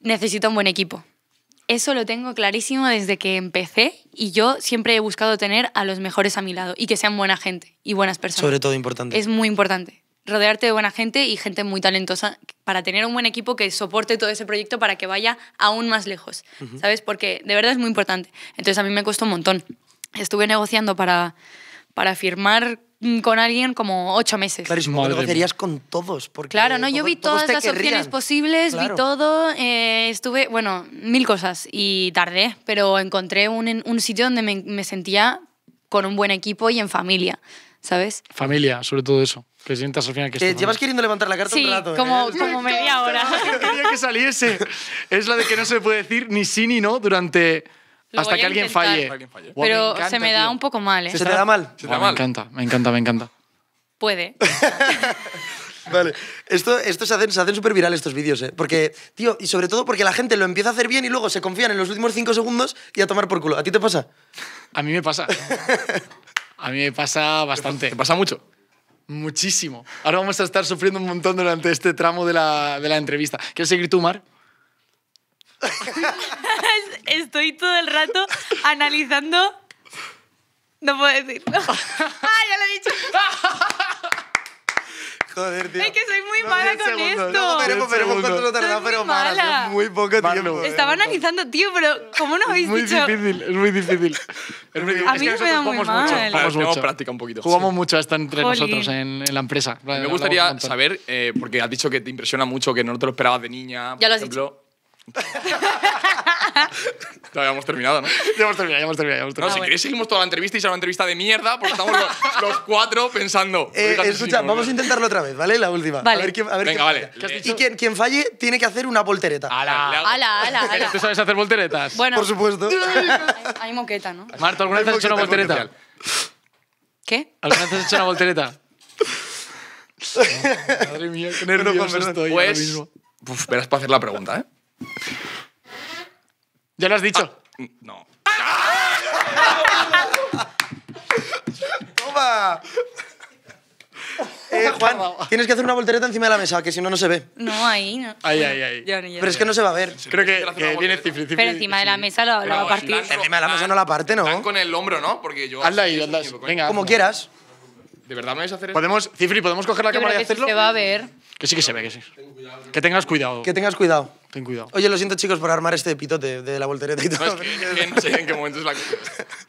necesito un buen equipo. Eso lo tengo clarísimo desde que empecé y yo siempre he buscado tener a los mejores a mi lado y que sean buena gente y buenas personas. Sobre todo importante. Es muy importante. Rodearte de buena gente y gente muy talentosa para tener un buen equipo que soporte todo ese proyecto para que vaya aún más lejos, ¿sabes? Porque de verdad es muy importante. Entonces a mí me costó un montón. Estuve negociando para, para firmar Mm, con alguien como ocho meses. Claro, y con todos. claro, no, yo vi todas las opciones posibles, vi todo, eh, estuve, bueno, mil cosas y tardé, pero encontré un, un sitio donde me, sentía con un buen equipo y en familia. ¿sabes? Familia, sobre todo eso. Que sientas que... Te llevas queriendo levantar la carta un rato. ¿eh? como, como media hora. [laughs] Quería que saliese. Es la de que no se puede decir ni sí ni no durante hasta que alguien falle. Pero se me da un poco mal, ¿eh? ¿Se te da mal? me encanta, me encanta, me encanta. Puede. [laughs] Vale. Esto, esto se hacen se hacen súper viral estos vídeos, ¿eh? Porque, tío, y sobre todo porque la gente lo empieza a hacer bien y luego se confían en los últimos cinco segundos y a tomar por culo. ¿A ti te pasa? A mí me pasa. [laughs] A mí me pasa bastante. Te pasa mucho. Muchísimo. Ahora vamos a estar sufriendo un montón durante este tramo de la, de la entrevista. ¿Quieres seguir tú, Mar? [laughs] Estoy todo el rato analizando. No puedo decirlo. [laughs] ¡Ah, ya lo he dicho! Joder, tío. Es que soy muy mala con esto. veremos, cuánto lo pero mala. Muy poco tiempo. Eh. Estaba analizando, tío, pero ¿cómo nos habéis dicho? es muy difícil. Es muy difícil. A mí Es me da muy mucho. Jugamos práctica un poquito. Jugamos mucho a entre nosotros en, la empresa. Me gustaría saber, eh, porque has dicho que te impresiona mucho, que no te lo esperabas de niña. por Ya lo has ejemplo, ya hemos terminado, ¿no? Ya hemos terminado, ya hemos terminado. Ya hemos terminado. No, si queréis, seguimos toda la entrevista y será una entrevista de mierda porque estamos los, cuatro pensando. Eh, escucha, vamos a intentarlo otra vez, ¿vale? La última. Vale. A ver quién, a vale. Y quien, falle tiene que hacer una voltereta. ¡Ala! ¡Ala, hala, hala! hala tú sabes hacer volteretas? Bueno. Por supuesto. Hay, moqueta, ¿no? Marto, ¿alguna vez has hecho una voltereta? ¿Qué? ¿Alguna vez has hecho una voltereta? [laughs] Madre mía, qué nervioso estoy Pues, verás para hacer la pregunta, ¿eh? Ya lo has dicho. Ah, no. ¡Toma! Eh, Juan, tienes que hacer una voltereta encima de la mesa, que si no, no se ve. No, ahí no. Ahí, ahí, ahí. Pero es que no se va a ver. Creo que, viene cifri, Pero encima de la mesa lo, va a partir. encima de la mesa no la parte, ¿no? Con el hombro, ¿no? Porque yo... Hazla ahí, hazla. Venga. Como quieras. ¿De verdad me vais a hacer eso? ¿Podemos, Cifri, ¿podemos coger la cámara y hacerlo? Sí va a ver. Que sí que se ve, que sí. Que tengas cuidado. Que tengas cuidado. Ten cuidado. Oye, lo siento, chicos, por armar este pitote de la voltereta y todo. sé en qué momento es la. Yo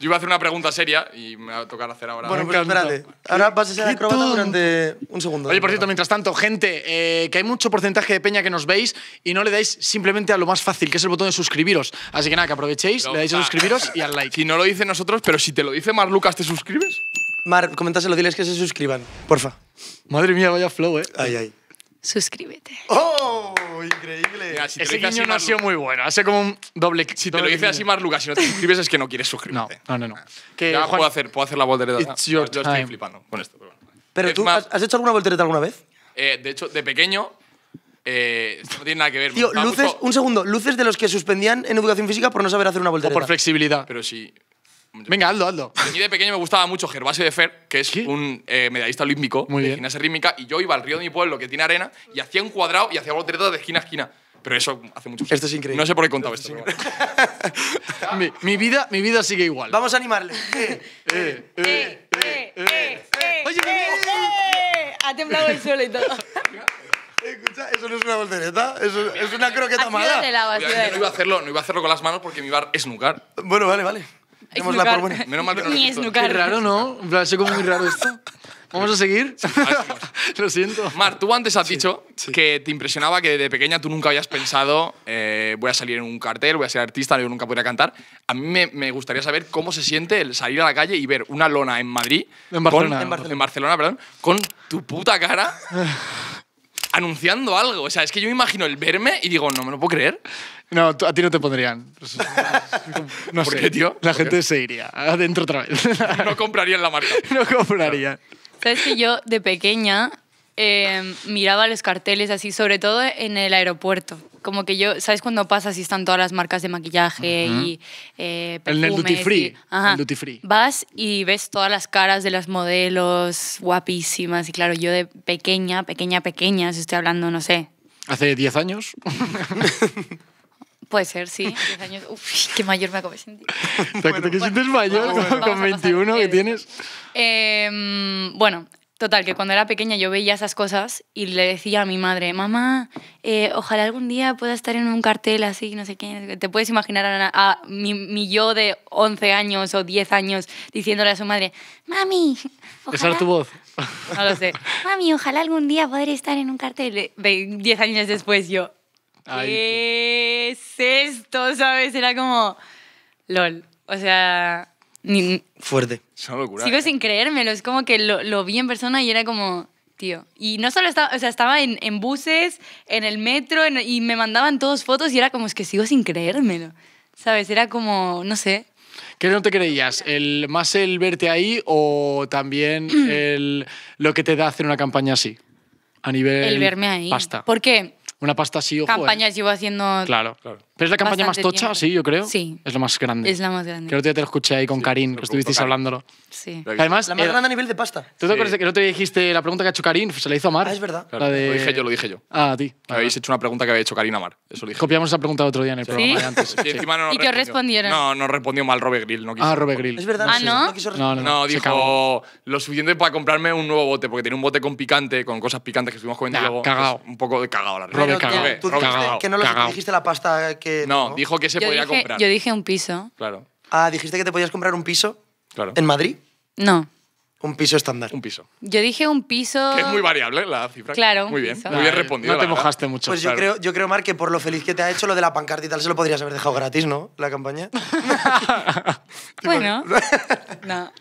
iba a hacer una pregunta seria y me va a tocar hacer ahora. Bueno, espérate. Ahora vas a ser durante un segundo. Oye, por cierto, mientras tanto, gente, eh, que hay mucho porcentaje de peña que nos veis y no le dais simplemente a lo más fácil, que es el botón de suscribiros. Así que nada, que aprovechéis, le dais a ah. suscribiros y al like. Si no lo dice nosotros, pero si te lo dice Mar Lucas, ¿te suscribes? Mar, comentáselo, diles que se suscriban, porfa. Madre mía, vaya flow, eh. Ay, ay suscríbete. ¡Oh! Increíble. Ese no ha sido muy bueno. Hace como un doble. Si te lo hice así Marluca Lucas, si no te suscribes es que no quieres suscribirte. no, no. no. Ah. Ya puedo hacer, puedo hacer la voltereta. yo estoy flipando con esto. Pero, tú, ¿has, hecho alguna voltereta alguna vez? Eh, de hecho, de pequeño, eh, no tiene nada que ver. luces, un segundo, luces de los que suspendían en educación física por no saber hacer una voltereta. por flexibilidad. Pero sí, Venga, hazlo, hazlo. A mí de pequeño me gustaba mucho Gervase de Fer, que es un eh, medallista olímpico de gimnasia rítmica, y yo iba al río de mi pueblo, que tiene arena, y hacía un cuadrado y hacía volteretas de esquina a esquina. Pero eso hace mucho Esto es increíble. No sé por qué he contado esto. [laughs] mi, vida, mi vida sigue igual. Vamos a animarle. [laughs] Eh, eh, eh, eh, eh, eh, eh, eh, Oye, eh, eh. Ha temblado el suelo y todo. [laughs] Escucha, eso no es una voltereta, eso es una croqueta mala. lado, no iba, a hacerlo, no iba a hacerlo con las manos porque mi bar es nucar. Bueno, vale, vale. Tenemos la por Menos mal que no es raro, ¿no? Es como muy raro esto. Vamos a seguir. [laughs] Lo siento. Mar, tú antes has dicho que te impresionaba que de pequeña tú nunca habías pensado eh, voy a salir en un cartel, voy a ser artista, yo nunca podría cantar. A mí me, gustaría saber cómo se siente el salir a la calle y ver una lona en Madrid. En Barcelona. en, Barcelona. en Barcelona, perdón. Con tu puta cara [laughs] anunciando algo. O sea, es que yo me imagino el verme y digo, no me lo puedo creer. No, a ti no te pondrían. Pues, no sé. qué, tío? La gente se iría adentro otra vez. No comprarían la marca. [laughs] No comprarían. Sabes que yo de pequeña em, miraba los carteles así, sobre todo en el aeropuerto. Como que yo, ¿sabes cuando pasas y están todas las marcas de maquillaje y En eh, el duty free. Vas y ves todas las caras de las modelos guapísimas. Y claro, yo de pequeña, pequeña, pequeña, si estoy hablando, no sé. ¿Hace 10 años? [laughs] Puede ser, sí. 10 [laughs] Uf, qué mayor me acabo de sentir. ¿Te, sientes mayor con, 21 que tienes? Em, bueno, total, que cuando era pequeña yo veía esas cosas y le decía a mi madre, mamá, eh, ojalá algún día pueda estar en un cartel así, no sé qué. Te puedes imaginar a, mi, yo de 11 años o 10 años diciéndole a su madre, mami. [laughs] Ojalá... Esa tu voz. No lo sé. [laughs] mami, ojalá algún día poder estar en un cartel. 10 años después yo esto? ¿Sabes? Era como, lol. O sea... Fuerte. Sigo eh. sin creérmelo. Es como que lo, lo vi en persona y era como, tío. Y no solo estaba, o sea, estaba en, en buses, en el metro, y me mandaban todos fotos y era como, es que sigo sin creérmelo. ¿Sabes? Era como, no sé. ¿Qué no te creías? El, ¿Más el verte ahí o también [clears throat] el, lo que te da hacer una campaña así? A nivel. El verme ahí. basta ¿Por qué? una pasta así, ojo. Campañas eh. llevo haciendo. Claro, claro. Pero es la campaña más tocha, sí, yo creo. Sí. Es lo más grande. Es la más grande. Creo que te lo escuché ahí con sí, Karim, que estuvisteis hablándolo. Sí. además, la más eh, grande a nivel de pasta. ¿Tú te acuerdas que no te dijiste la pregunta que ha hecho Karim? Pues se la hizo a Mar. Ah, es verdad. Lo dije yo, lo dije yo. Ah, a ti. Habéis hecho una pregunta que había hecho Karim a Mar. Eso lo dije. Copiamos esa pregunta otro día en el programa antes. ¿Y qué respondieron? No, no respondió mal Robert Grill. No quiso ah, Robe Grill. Es verdad. Ah, no. No, no, no dijo lo suficiente para comprarme un nuevo bote, porque tenía un bote con picante, con cosas picantes que estuvimos comiendo luego. Cagado. Pues, un poco de cagado la Robert cagado. Eh, que no lo dijiste la pasta no, dijo que se podía comprar. Yo dije un piso. Claro. Ah, dijiste que te podías comprar un piso. Claro. ¿En Madrid? No. Un piso estándar. Un piso. Yo dije un piso. Que es muy variable la cifra. Claro. Muy bien, muy bien respondido. No te mojaste mucho. Pues yo, creo, yo creo, Mar, que por lo feliz que te ha hecho lo de la pancarta y tal, se lo podrías haber dejado gratis, ¿no? La campaña. [laughs] [laughs] bueno. [laughs] no.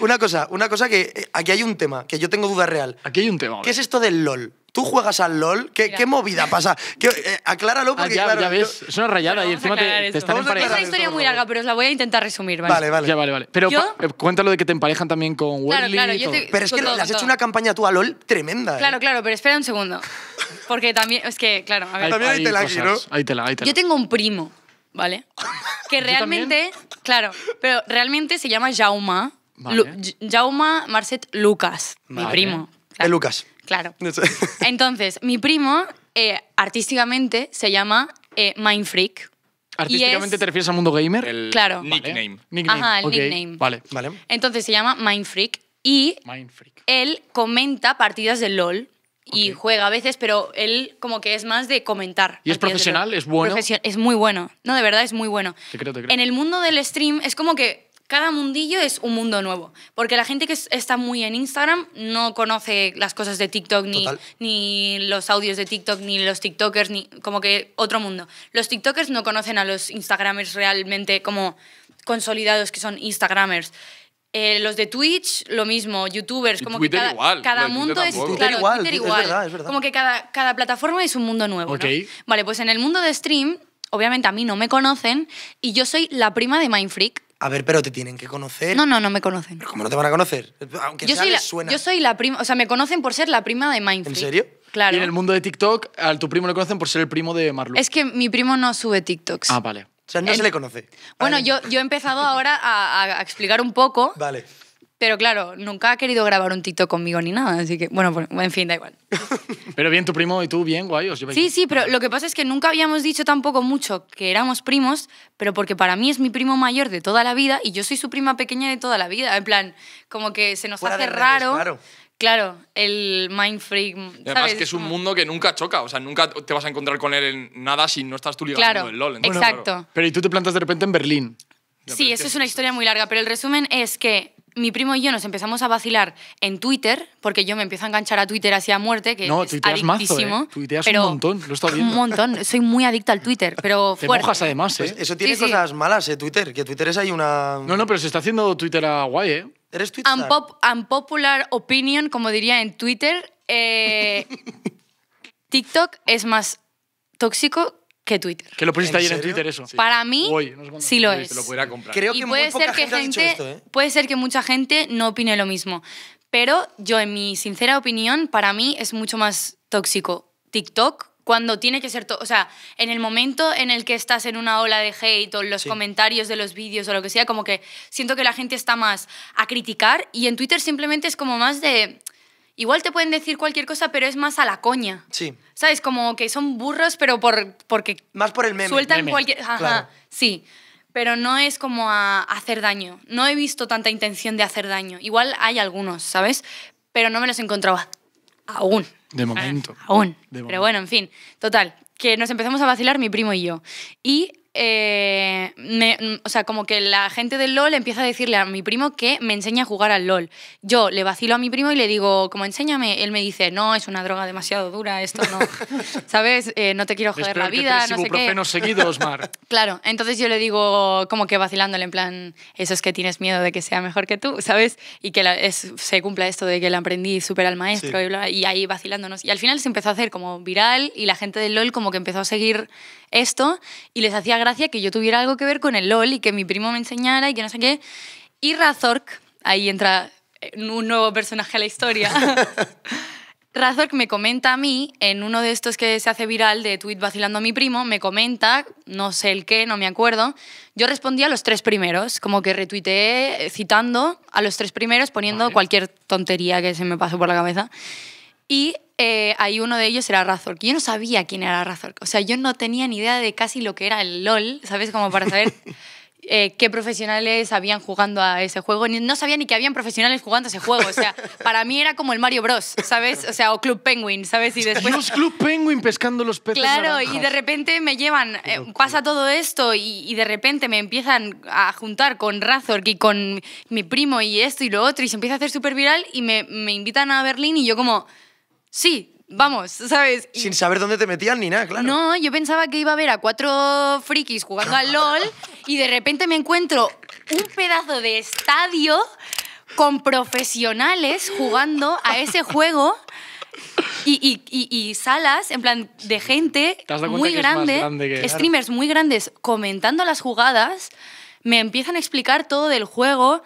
una cosa, una cosa que. Eh, aquí hay un tema, que yo tengo duda real. Aquí hay un tema. ¿Qué es esto del LOL? ¿Tú juegas al LOL? ¿Qué, qué movida pasa? Eh, acláralo porque, ah, ya, ves, es una rayada y encima te, te están emparejando. Es una historia muy larga, pero os la voy a intentar resumir, ¿vale? Vale, vale. Ya, vale, vale. Pero eh, cuéntalo de que te emparejan también con Claro, claro, yo Pero es que has hecho una campaña tú a LOL tremenda. ¿eh? Claro, claro, pero espera un segundo. Porque también, es que, claro, a ver. También hay tela aquí, ¿no? Hay tela, la. Yo tengo un primo, ¿vale? Que realmente, claro, pero realmente se llama Jauma. Jauma Marcet Lucas, mi primo. claro. Lucas. Claro. [laughs] Entonces, mi primo eh, artísticamente se llama eh, Mind Freak. ¿Artísticamente te refieres al mundo gamer? claro. Nickname. Ajá, el nickname. Vale. vale. Entonces se llama Mind Freak y él comenta partidas de LOL. Y juega a veces, pero él como que es más de comentar. ¿Y es profesional? ¿Es bueno? es muy bueno. No, de verdad es muy bueno. Te creo, te creo. En el mundo del stream es como que cada mundillo es un mundo nuevo. Porque la gente que está muy en Instagram no conoce las cosas de TikTok, ni, ni los audios de TikTok, ni los TikTokers, ni como que otro mundo. Los TikTokers no conocen a los Instagramers realmente como consolidados que son Instagramers. Eh, los de Twitch, lo mismo, youtubers, como que cada, cada mundo es igual, Twitter igual. Como que cada, cada plataforma es un mundo nuevo. Vale, pues en el mundo de stream, obviamente a mí no me conocen y yo soy la prima de Mindfreak, a ver, pero te tienen que conocer. No, no, no me conocen. ¿Cómo no te van a conocer? Aunque yo soy suena. Yo soy la prima, o sea, me conocen por ser la prima de Mindfreak. ¿En serio? Claro. Y en el mundo de TikTok, a tu primo le conocen por ser el primo de Marlon Es que mi primo no sube TikToks. Ah, vale. O sea, no se le conoce. Bueno, yo, he empezado ahora a explicar un poco. Vale. Pero claro, nunca ha querido grabar un TikTok conmigo ni nada, así que, bueno, pues, en fin, da igual. [laughs] pero bien, tu primo y tú, bien, guayos. sí, sí, pero lo que pasa es que nunca habíamos dicho tampoco mucho que éramos primos, pero porque para mí es mi primo mayor de toda la vida y yo soy su prima pequeña de toda la vida. En plan, como que se nos hace raro. claro. Claro, el mind freak. Además que es un mundo que nunca choca, o sea, nunca te vas a encontrar con él en nada si no estás tú ligado claro, el LOL. exacto. Pero y tú te plantas de repente en Berlín. Sí, eso es una historia muy larga, pero el resumen es que mi primo y yo nos empezamos a vacilar en Twitter, porque yo me empiezo a enganchar a Twitter así a muerte, que no, es ¿eh? adictísimo. Tuiteas un montón, lo he viendo. Un montón, soy muy adicta al Twitter, pero Te además, pues ¿eh? eso tiene cosas malas, ¿eh? Twitter, que Twitter es ahí una... No, no, pero se está haciendo Twitter a guay, ¿eh? ¿Eres Twitter? unpopular opinion, como diría en Twitter. Eh, [laughs] TikTok es más tóxico que Twitter. Que lo pusiste ayer en Twitter eso. Para mí, sí lo es. Creo y que puede ser que gente, ¿eh? puede ser que mucha gente no opine lo mismo, pero yo en mi sincera opinión, para mí es mucho más tóxico TikTok cuando tiene que ser, o sea, en el momento en el que estás en una ola de hate o en los comentarios de los vídeos o lo que sea, como que siento que la gente está más a criticar y en Twitter simplemente es como más de Igual te pueden decir cualquier cosa, pero es más a la coña. Sí. ¿Sabes? Como que son burros, pero por, porque... Más por el meme. Sueltan cualquier... Ajá, sí. Pero no es como a hacer daño. No he visto tanta intención de hacer daño. Igual hay algunos, ¿sabes? Pero no me los encontraba. Aún. De momento. Aún. Pero bueno, en fin. Total, que nos empezamos a vacilar mi primo y yo. Y eh, o sea, como que la gente del LOL empieza a decirle a mi primo que me enseña a jugar al LOL. Yo le vacilo a mi primo y le digo, como enséñame, él me dice, no, es una droga demasiado dura, esto no, [laughs] ¿sabes? Eh, no te quiero joder la vida, no sé qué. seguidos, Mar. [laughs] Claro, entonces yo le digo como que vacilándole en plan, eso es que tienes miedo de que sea mejor que tú, ¿sabes? Y que se cumpla esto de que el aprendí supera al maestro y, bla, y ahí vacilándonos. Y al final se empezó a hacer como viral y la gente del LOL como que empezó a seguir esto y les hacía gracia que yo tuviera algo que ver con el LOL y que mi primo me enseñara y que no sé qué. Y Razork, ahí entra eh, un nuevo personaje a la historia. [laughs] Razork me comenta a mí, en uno de estos que se hace viral de tweet vacilando a mi primo, me comenta, no sé el qué, no me acuerdo, yo respondí a los tres primeros, como que retuiteé eh, citando a los tres primeros, poniendo cualquier tontería que se me pasó por la cabeza. Y eh, ahí uno de ellos era Razor, que yo no sabía quién era Razor. O sea, yo no tenía ni idea de casi lo que era el LOL, ¿sabes? Como para saber [laughs] eh, qué profesionales habían jugando a ese juego. no sabía ni que habían profesionales jugando a ese juego. O sea, [laughs] para mí era como el Mario Bros, ¿sabes? O sea, o Club Penguin, ¿sabes? Y después... Club Penguin pescando los peces Claro, y de repente me llevan, eh, pasa todo esto y, de repente me empiezan a juntar con Razor y con mi primo y esto y lo otro y se empieza a hacer súper viral y me, me invitan a Berlín y yo como sí, vamos, ¿sabes? Sin saber dónde te metían ni nada, claro. no, yo pensaba que iba a ver a cuatro frikis jugando al LOL y de repente me encuentro un pedazo de estadio con profesionales jugando a ese juego y, salas, en plan, de gente muy grande, streamers muy grandes comentando las jugadas, me empiezan a explicar todo del juego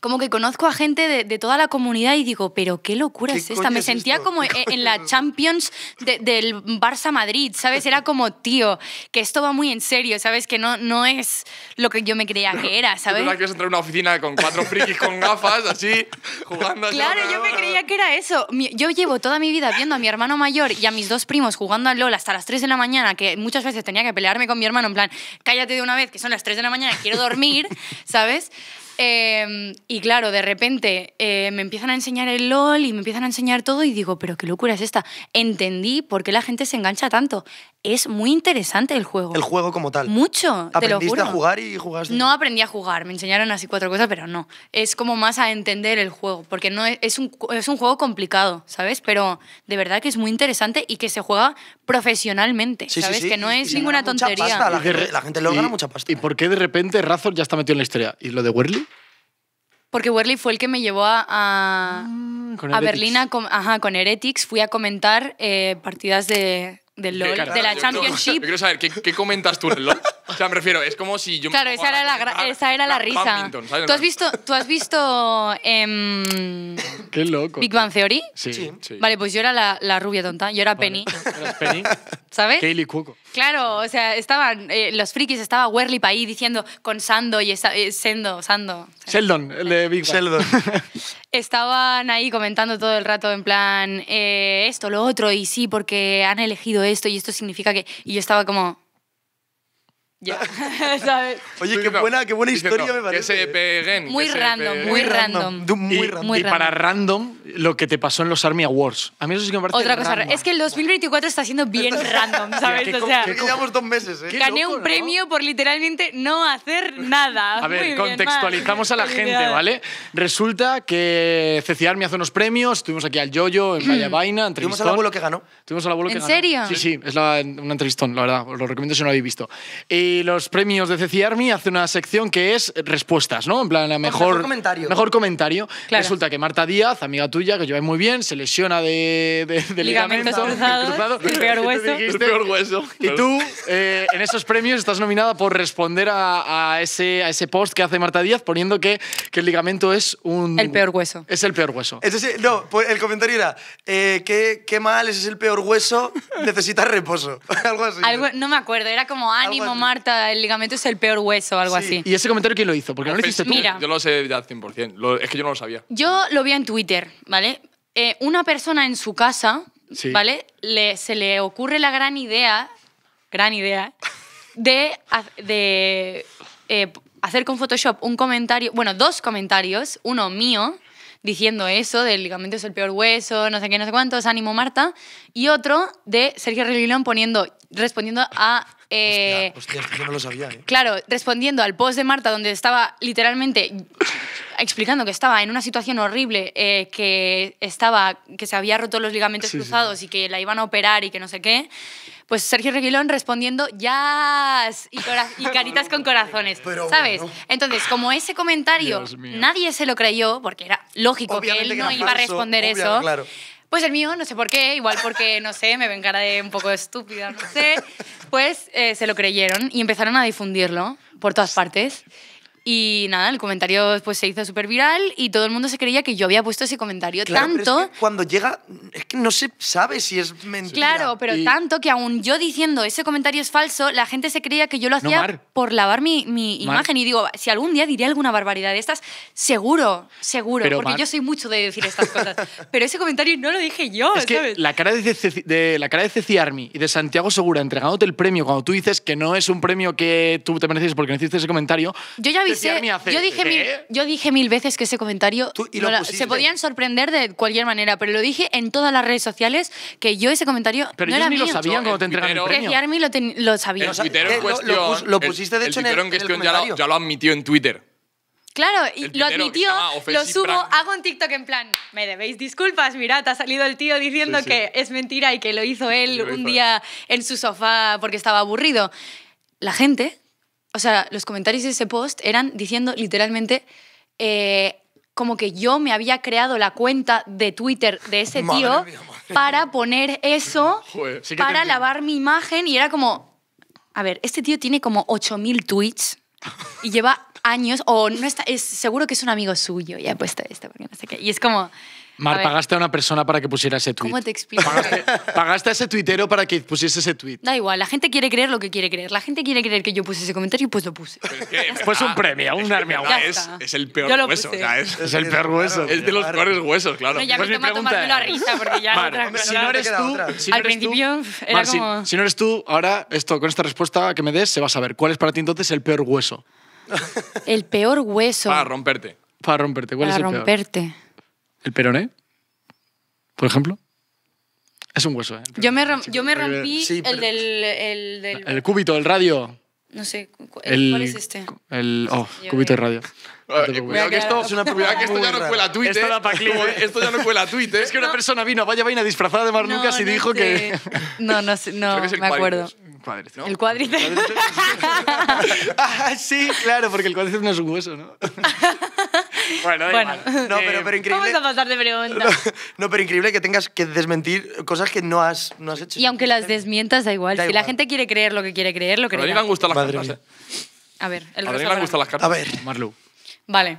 como que conozco a gente de, toda la comunidad y digo, pero qué locura es esta. Me sentía como [laughs] en, la Champions del Barça Madrid, ¿sabes? Era como, tío, que esto va muy en serio, ¿sabes? Que no, no es lo que yo me creía que era, ¿sabes? no quieres entrar a una oficina con cuatro frikis con gafas, así, jugando. Claro, yo me creía que era eso. Yo llevo toda mi vida viendo a mi hermano mayor y a mis dos primos jugando al LOL hasta las 3 de la mañana, que muchas veces tenía que pelearme con mi hermano en plan, cállate de una vez, que son las 3 de la mañana, quiero dormir, [laughs] ¿sabes? Em, y claro, de repente eh, me empiezan a enseñar el LOL y me empiezan a enseñar todo y digo, pero qué locura es esta. Entendí por qué la gente se engancha tanto. Es muy interesante el juego. El juego como tal. Mucho. te lo juro. a jugar y jugaste? No aprendí a jugar, me enseñaron así cuatro cosas, pero no. Es como más a entender el juego, porque no es, es un, es un juego complicado, ¿sabes? Pero de verdad que es muy interesante y que se juega profesionalmente, ¿sabes? Que no es ninguna tontería. La, gente, lo gana mucha pasta. ¿Y por qué de repente Razor ya está metido en la historia? ¿Y lo de Werly? Porque Werley fue el que me llevó a, a, ah, Berlín con Heretics. Fui a comentar eh, partidas de, del LOL, de la Championship. Quiero, yo quiero saber, ¿qué, ¿qué, comentas tú del LOL? O sea, me refiero, es como si yo... Claro, esa era la, esa era la, risa. ¿Tú has visto, ¿tú has visto em, Qué loco. Big Bang Theory? Sí, sí. Vale, pues yo era la, rubia tonta, yo era Penny. Penny? [laughs] ¿Sabes? Kaylee Cuoco. Claro, o sea, estaban eh, los frikis, estaba Werlip ahí diciendo con Sando y esa, eh, Sendo, Sando. Sheldon, el de Big Sheldon. [laughs] estaban ahí comentando todo el rato en plan eh, esto, lo otro, y sí, porque han elegido esto y esto significa que... Y yo estaba como, ya, [laughs] [laughs] Oye, qué buena, qué buena historia me me Que se peguen. Muy random, muy random. muy random. y para random, lo que te pasó en los Army Awards. A mí eso sí que me parece Otra cosa, random. es que el 2024 está siendo bien random, [laughs] ¿sabes? o sea, yo co- Llevamos dos meses, ¿eh? gané un premio por literalmente no hacer nada. A ver, contextualizamos a la gente, ¿vale? Resulta que Ceci me hace unos premios, estuvimos aquí al Yoyo, en Valla Vaina, mm. en Tuvimos al abuelo que ganó. Tuvimos al abuelo que ¿En serio? Sí, sí, es la- una entrevistón, la verdad. Os lo recomiendo si no lo habéis visto. Y eh, los premios de Ceci Army hace una sección que es respuestas, ¿no? En plan, mejor, comentario. Mejor comentario. Resulta que Marta Díaz, amiga tuya, que yo veo muy bien, se lesiona de, ligamentos ligamento, cruzados, [laughs] el, peor hueso. Y tú, eh, en esos premios, estás nominada por responder a, ese, a ese post que hace Marta Díaz poniendo que, que el ligamento es un... El peor hueso. Es el peor hueso. Es decir, no, pues el comentario era, eh, qué, qué mal, ese es el peor hueso, necesitas reposo. [laughs] Algo así. Algo, no me acuerdo, era como ánimo, Marta el ligamento es el peor hueso o algo así. ¿Y ese comentario quién lo hizo? Porque no lo hiciste tú. Mira. Yo lo sé 100%. es que yo no lo sabía. Yo lo vi en Twitter, ¿vale? Eh, una persona en su casa, ¿vale? Le, se le ocurre la gran idea, gran idea, de, de eh, hacer con Photoshop un comentario, bueno, dos comentarios, uno mío, diciendo eso, del ligamento es el peor hueso, no sé qué, no sé cuántos, ánimo Marta, y otro de Sergio Reguilón poniendo, respondiendo a eh, lo eh. Claro, respondiendo al post de Marta, donde estaba literalmente explicando que estaba en una situación horrible, eh, que estaba, que se había roto los ligamentos cruzados y que la iban a operar y que no sé qué. Pues Sergio Reguilón respondiendo ya y, [laughs] caritas con corazones, ¿sabes? Entonces, como ese comentario nadie se lo creyó, porque era lógico que él no iba a responder eso. Claro. Pues el mío, no sé por qué, igual porque, no sé, me ven cara de un poco estúpida, no sé. Pues eh, se lo creyeron y empezaron a difundirlo por todas partes. Y nada, el comentario pues, se hizo súper viral y todo el mundo se creía que yo había puesto ese comentario tanto. es que cuando llega, es que no se sabe si es mentira. Claro, pero tanto que aún yo diciendo ese comentario es falso, la gente se creía que yo lo hacía por lavar mi, imagen. Y digo, si algún día diré alguna barbaridad de estas, seguro, seguro, porque yo soy mucho de decir estas cosas. [laughs] pero ese comentario no lo dije yo, es Que la cara de, Ceci, de, la cara de y de Santiago Segura entregándote el premio cuando tú dices que no es un premio que tú te mereces porque no hiciste ese comentario. Yo ya había yo dije, mil, yo dije mil veces que ese comentario se podían sorprender de cualquier manera, pero lo dije en todas las redes sociales que yo ese comentario pero no ellos era ni mío. lo sabían cuando te entregaron el premio. lo, sabían. lo sabía. lo, pusiste de hecho el en, en cuestión ya lo, admitió en Twitter. Claro, y lo admitió, lo subo, hago un TikTok en plan, me debéis disculpas, mirad, ha salido el tío diciendo que es mentira y que lo hizo él un día en su sofá porque estaba aburrido. La gente o sea, los comentarios de ese post eran diciendo literalmente eh, como que yo me había creado la cuenta de Twitter de ese tío para poner eso, para lavar mi imagen y era como, a ver, este tío tiene como 8.000 tweets y lleva años, o no está, es, seguro que es un amigo suyo y ha puesto esto, porque no sé qué. Y es como, Mar, pagaste a una persona para que pusiera ese tweet. ¿Cómo te explico? Pagaste, a ese tuitero para que pusiese ese tweet. Da igual, la gente quiere creer lo que quiere creer. La gente quiere creer que yo puse ese comentario y pues lo puse. pues un premio, un arma Es, es, el peor hueso. es, el peor hueso. Es de los peores huesos, claro. ya me la pues risa porque ya si no eres tú, si no eres tú, era si, no eres tú, ahora esto, con esta respuesta que me des se va a saber cuál es para ti entonces el peor hueso. el peor hueso. Para romperte. Para romperte, ¿cuál Para romperte. El peroné, por ejemplo. Es un hueso, ¿eh? Yo me, rompí el del... El, del- El cúbito, el radio. no sé, ¿cuál es este? El, oh, cúbito de radio. Eh, que esto, Es una propiedad que esto ya no fue la tuite, ¿eh? Esto ya no fue la tuite. ¿eh? Es que una persona vino, vaya vaina, disfrazada de Marlucas y dijo que... No, no, sé, no me acuerdo. El cuádriceps. [laughs] Ah, sí, claro, porque el cuádriceps no es un hueso, ¿no? [laughs] [laughs] Bueno, da Igual. No, pero, eh, pero increíble. Vamos a pasar de pregunta? [laughs] No, pero increíble que tengas que desmentir cosas que no has, hecho. Y aunque las desmientas, da igual. si la gente quiere creer lo que quiere creer, lo creerá. A mí me han gustado las cartas. Eh. A ver, el A mí me han gustado las cartas. A ver. Marlu. Vale.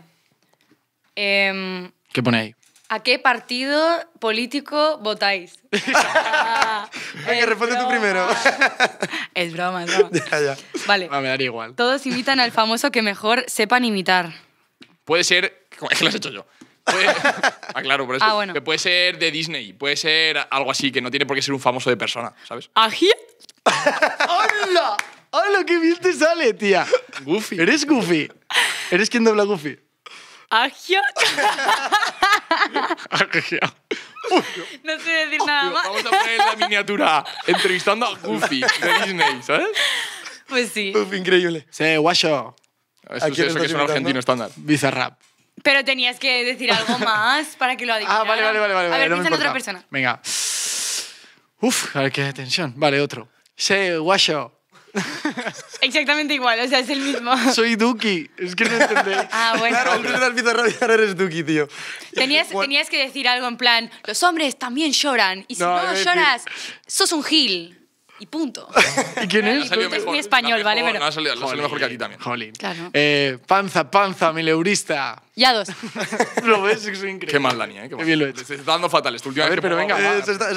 Em, ¿Qué pone ahí? ¿A qué partido político votáis? ah, [laughs] Venga, responde broma. tú primero. es broma, es broma. Ya, ya. Vale. No, ah, me daría igual. Todos imitan al famoso que mejor sepan imitar. Puede ser es que lo has hecho yo. Puede, [laughs] ah, claro, por eso. Ah, bueno. Que puede ser de Disney, puede ser algo así, que no tiene por qué ser un famoso de persona, ¿sabes? ¿Ají? [laughs] ¡Hola! ¡Hola, qué bien te sale, tía! Goofy. ¿Eres Goofy? ¿Eres quien dobla Goofy? ¡Ají! [laughs] no sé decir nada más. Vamos a poner la miniatura entrevistando a Goofy de Disney, ¿sabes? Pues sí. Goofy, increíble. Sí, guacho. Eso, eso que es un argentino estándar. Bizarrap. Pero tenías que decir algo [laughs] más para que lo adivinara. Ah, vale, vale, vale. vale a ver, no piensa en otra persona. Venga. Uf, a ver qué tensión. Vale, otro. Se guacho. [laughs] Exactamente igual, o sea, es el mismo. [laughs] Soy Duki, es que no entendéis. Ah, bueno. Claro, antes final vida ahora eres Duki, tío. Tenías, tenías que decir algo en plan, los hombres también lloran, y si no lloras, sos un gil y punto. ¿Y quién es? Y es muy español, ¿vale? Pero... No ha salido, mejor que a ti también. Jolín. Claro. Eh, panza, panza, mileurista. Ya dos. [laughs] lo ves, es increíble. Qué mal, Dani, ¿eh? Qué, bien lo he dando fatal este A ver, pero venga. se está,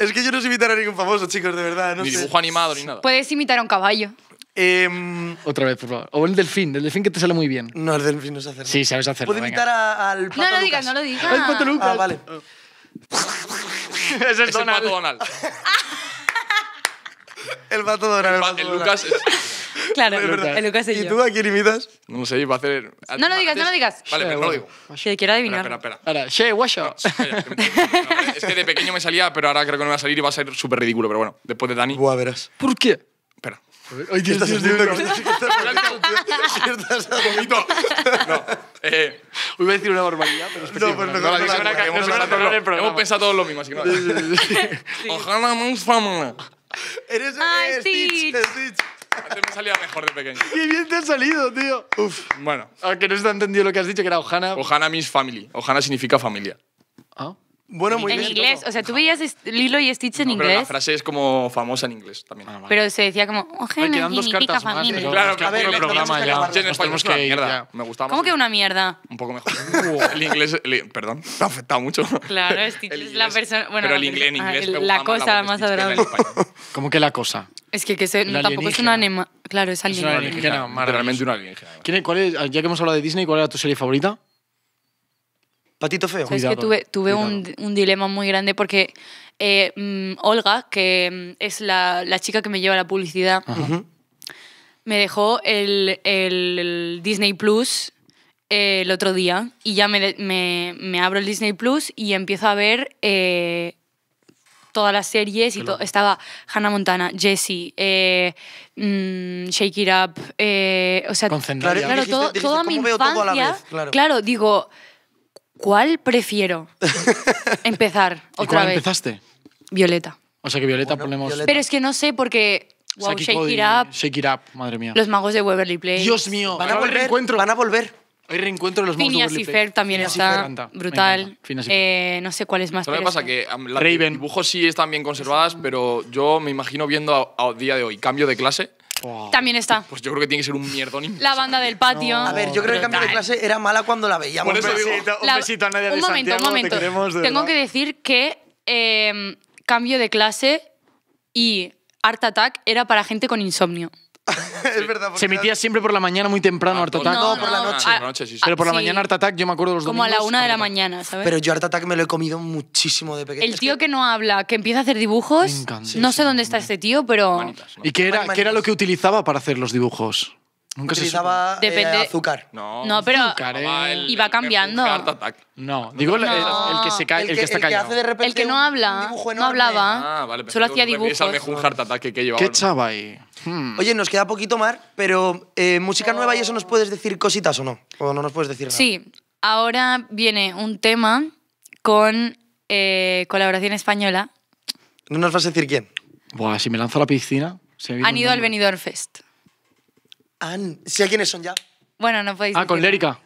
Es que yo no sé imitar a ningún famoso, chicos, de verdad. No ni dibujo animado ni nada. Puedes imitar a un caballo. Eh, Otra vez, por favor. O el delfín, el delfín que te sale muy bien. No, el delfín no sé hacerlo. Sí, sabes hacerlo. Puedo imitar al Pato No lo digas, no lo digas. Al Pato ah, Lucas. Ah, vale. [laughs] es el Pato Donald. [laughs] [laughs] El vato dorado. El, Lucas [laughs] Claro, el Lucas ¿Y tú a quién imitas? No sé, a hacer... No lo digas, no lo digas. Vale, pero lo digo. quiero adivinar. Espera, espera. Ah, es que de pequeño me salía, pero ahora creo que no me va a salir y va a ser súper ridículo. Pero bueno, después de Dani... ¿Por qué? Espera. [laughs] ¿Qué estás haciendo? ¿Qué No, eh. Hoy a decir una barbaridad, pero No, pues no, no, no, Hemos pensado todos lo mismo, así no. Ojalá más no, Eres [laughs] el eh, Stitch. Stitch. Antes me salía mejor de pequeño. ¡Qué bien te ha salido, tío! Uf. Bueno. A ah, no se ha entendido lo que has dicho, que era Ojana Ojana means family. Ojana significa familia. Ah. Bueno, muy bien en inglés, o sea, tú veías Lilo y Stitch en inglés. Pero la frase es como famosa en inglés también. Pero se decía como, oje, oh, me dos familia. Más, claro, claro, el programa ya. nos tenemos que Ya. Me gustaba ¿Cómo que una mierda? Un poco mejor. Uh, el inglés, perdón, te ha afectado mucho. Claro, Stitch es la persona. Bueno, pero el inglés, en ah, inglés. la cosa más adorable. ¿Cómo que la cosa? Es que, que tampoco es un anima Claro, es alguien. Es una alienígena, realmente una alienígena. ¿Cuál ya que hemos hablado de Disney, ¿cuál era tu serie favorita? Patito feo. es que tuve, un, un, dilema muy grande porque eh, mm, Olga, que mm, es la, chica que me lleva la publicidad, me dejó el, Disney Plus eh, el otro día y ya me, abro el Disney Plus y empiezo a ver eh, todas las series y estaba Hannah Montana, Jessie, mm, Shake It Up, eh, o sea, claro, todo, toda mi infancia, a la vez, claro. digo, ¿Cuál prefiero? [laughs] Empezar otra vez? cuál empezaste? Violeta. O sea que Violeta ponemos. Pero es que no sé porque. Wow, Shake It Up. Shake It Up, madre mía. Los magos de Waverly Place. Dios mío, van a volver, reencuentro. van a volver. Hoy reencuentro de los magos de Waverly Place. también y está brutal. Eh, no sé cuál es más. lo que pasa? es Que los dibujos sí están bien conservadas, pero yo me imagino viendo a día de hoy cambio de clase también está. Pues yo creo que tiene que ser un mierdón. La banda del patio. a ver, yo creo que el cambio de clase era mala cuando la veíamos. Por un besito a nadie un de momento, un momento. Te queremos, Tengo que decir que eh, cambio de clase y Art Attack era para gente con insomnio. [laughs] es verdad. Se emitía siempre por la mañana muy temprano, ah, Art Attack. No, por la noche. Ah, pero por la mañana Art Attack yo me acuerdo los Como a la una de la mañana, ¿sabes? Pero yo Art Attack me lo he comido muchísimo de pequeño. El tío que... no habla, que empieza a hacer dibujos. No sé dónde está este tío, pero... ¿Y qué era, qué era lo que utilizaba para hacer los dibujos? Nunca se usaba eh, azúcar. No, No, pero eh. iba cambiando. No, digo el, que se cae, el que, está hace de repente El que no habla, no hablaba, ah, solo hacía dibujos. al dibujos. heart attack que llevaba. ¿Qué chava ahí? Hmm. Oye, nos queda poquito, Mar, pero eh, música nueva y eso nos puedes decir cositas o no. O no nos puedes decir nada. Sí, ahora viene un tema con colaboración española. No nos vas a decir quién. Buah, si me lanzo a la piscina. Han ido al Benidorm Fest. ¿Sí a quiénes son ya? Bueno, no podéis. Ah, con Lérica.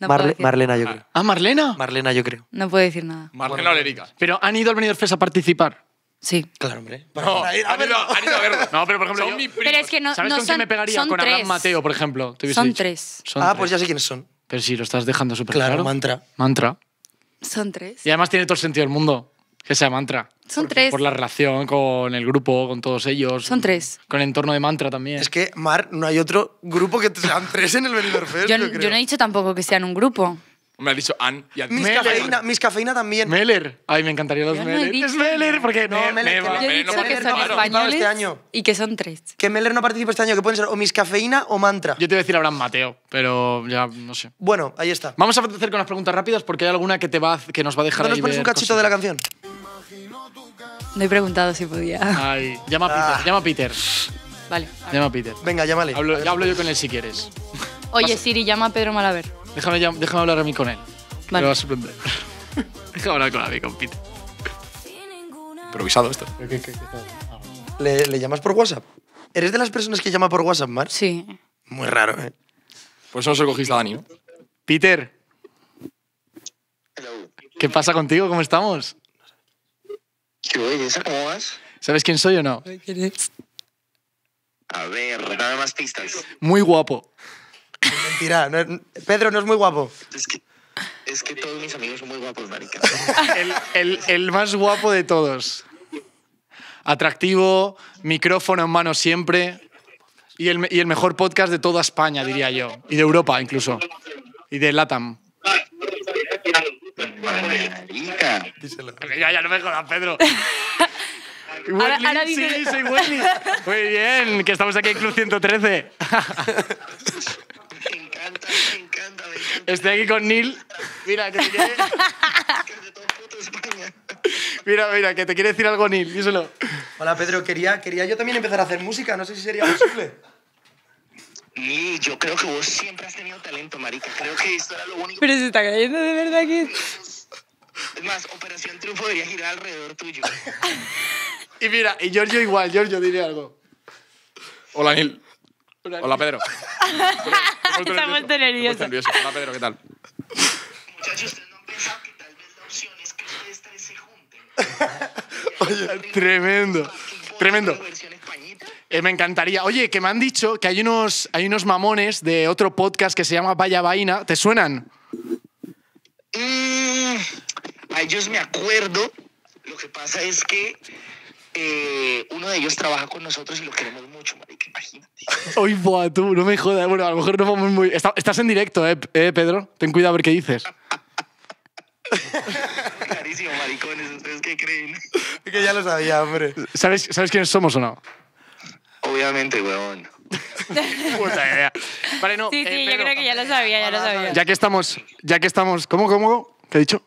Marlena, yo creo. ¿Ah, Marlena? Marlena, yo creo. No puedo decir nada. Marlena o Lérica. Pero han ido al Benidorm Fest a participar. Sí. Claro, hombre. No, han ido, a verlo. No, pero por ejemplo, Pero es que no, ¿Sabes con quién me pegaría? Con Abraham Mateo, por ejemplo. Son tres. Ah, pues ya sé quiénes son. Pero sí, lo estás dejando súper Claro, claro. mantra. Mantra. Son tres. Y además tiene todo el sentido del mundo que sea mantra. Son tres. Por la relación con el grupo, con todos ellos. Son tres. Con el entorno de mantra también. Es que, Mar, no hay otro grupo que sean [laughs] tres en el Benidorm Fest. yo, no he dicho tampoco que sean un grupo. Me ha dicho Anne y Mis cafeína, mis cafeína también. Meller. Ay, me encantaría los Meller. No es Meller, porque no. Me, yo he dicho que este españoles este año. y que son tres. Que Meller no participa este año, que pueden ser o Mis Cafeína o Mantra. Yo te voy a decir Abraham Mateo, pero ya no sé. Bueno, ahí está. Vamos a hacer con las preguntas rápidas porque hay alguna que, te va, que nos va a dejar nos un cachito de la canción? No he preguntado si podía. Ay, llama a Peter, ah. llama a Peter. Vale. llama a Peter. Venga, llámale. Hablo, ya hablo yo con él si quieres. Oye, Siri, llama a Pedro Malaver. Déjame, hablar a mí con él. Vale. Me va a sorprender. [laughs] déjame hablar con a con Peter. Improvisado esto. Ah, ¿Le, llamas por WhatsApp? ¿Eres de las personas que llama por WhatsApp, Mar? Sí. Muy raro, ¿eh? Pues no se cogiste a Dani, ¿no? Peter. ¿Qué pasa contigo? ¿Cómo estamos? ¿Qué oyes? ¿Cómo vas? ¿Sabes quién soy o no? A ver, nada más pistas. Muy guapo. Mentira, Pedro no es muy guapo. Es que, todos mis amigos son muy guapos, marica. [laughs] el, más guapo de todos. Atractivo, micrófono en mano siempre. Y el, y el mejor podcast de toda España, diría yo. Y de Europa, incluso. Y de LATAM. Díselo. Ya, ya no me jodas, Pedro. [laughs] Ahora, Sí, soy [laughs] Muy bien, que estamos aquí en Club 113. Me encanta, me encanta, me encanta. Estoy aquí con Neil. Mira, que te quiere... [laughs] Mira, mira, que te quiere decir algo Neil, díselo. Hola Pedro, quería, quería yo también empezar a hacer música, no sé si sería posible. Neil, yo creo que vos siempre has tenido talento, marica. Creo que eso era lo único. Pero se está cayendo de verdad aquí. Es más, Operación Triunfo debería girar alrededor tuyo. y mira, y Giorgio igual, Giorgio, diré algo. Hola, Nil. Hola, Pedro. [laughs] Estamos tan nerviosos. Hola, Pedro, ¿qué tal? Muchachos, ¿ustedes no han pensado que tal vez la opción es que ustedes tres se junten? Oye, tremendo. Tremendo. Eh, me encantaría. Oye, que me han dicho que hay unos, hay unos mamones de otro podcast que se llama Vaya Vaina. ¿Te suenan? Mm, a ellos me acuerdo, lo que pasa es que eh, uno de ellos trabaja con nosotros y lo queremos mucho, marica, imagínate. Hoy, [laughs] boa, tú, no me jodas. Bueno, a lo mejor no vamos muy... estás en directo, eh, ¿eh, Pedro? Ten cuidado a ver qué dices. [laughs] Clarísimo, maricones, ¿ustedes qué creen? Es que ya lo sabía, hombre. ¿Sabes, ¿sabes quiénes somos o no? Obviamente, weón. [laughs] Puta idea. Vale, no, sí, eh, sí, yo creo que ya lo sabía, ya lo sabía. Ya que estamos... Ya que estamos ¿Cómo, cómo? ¿Qué he dicho?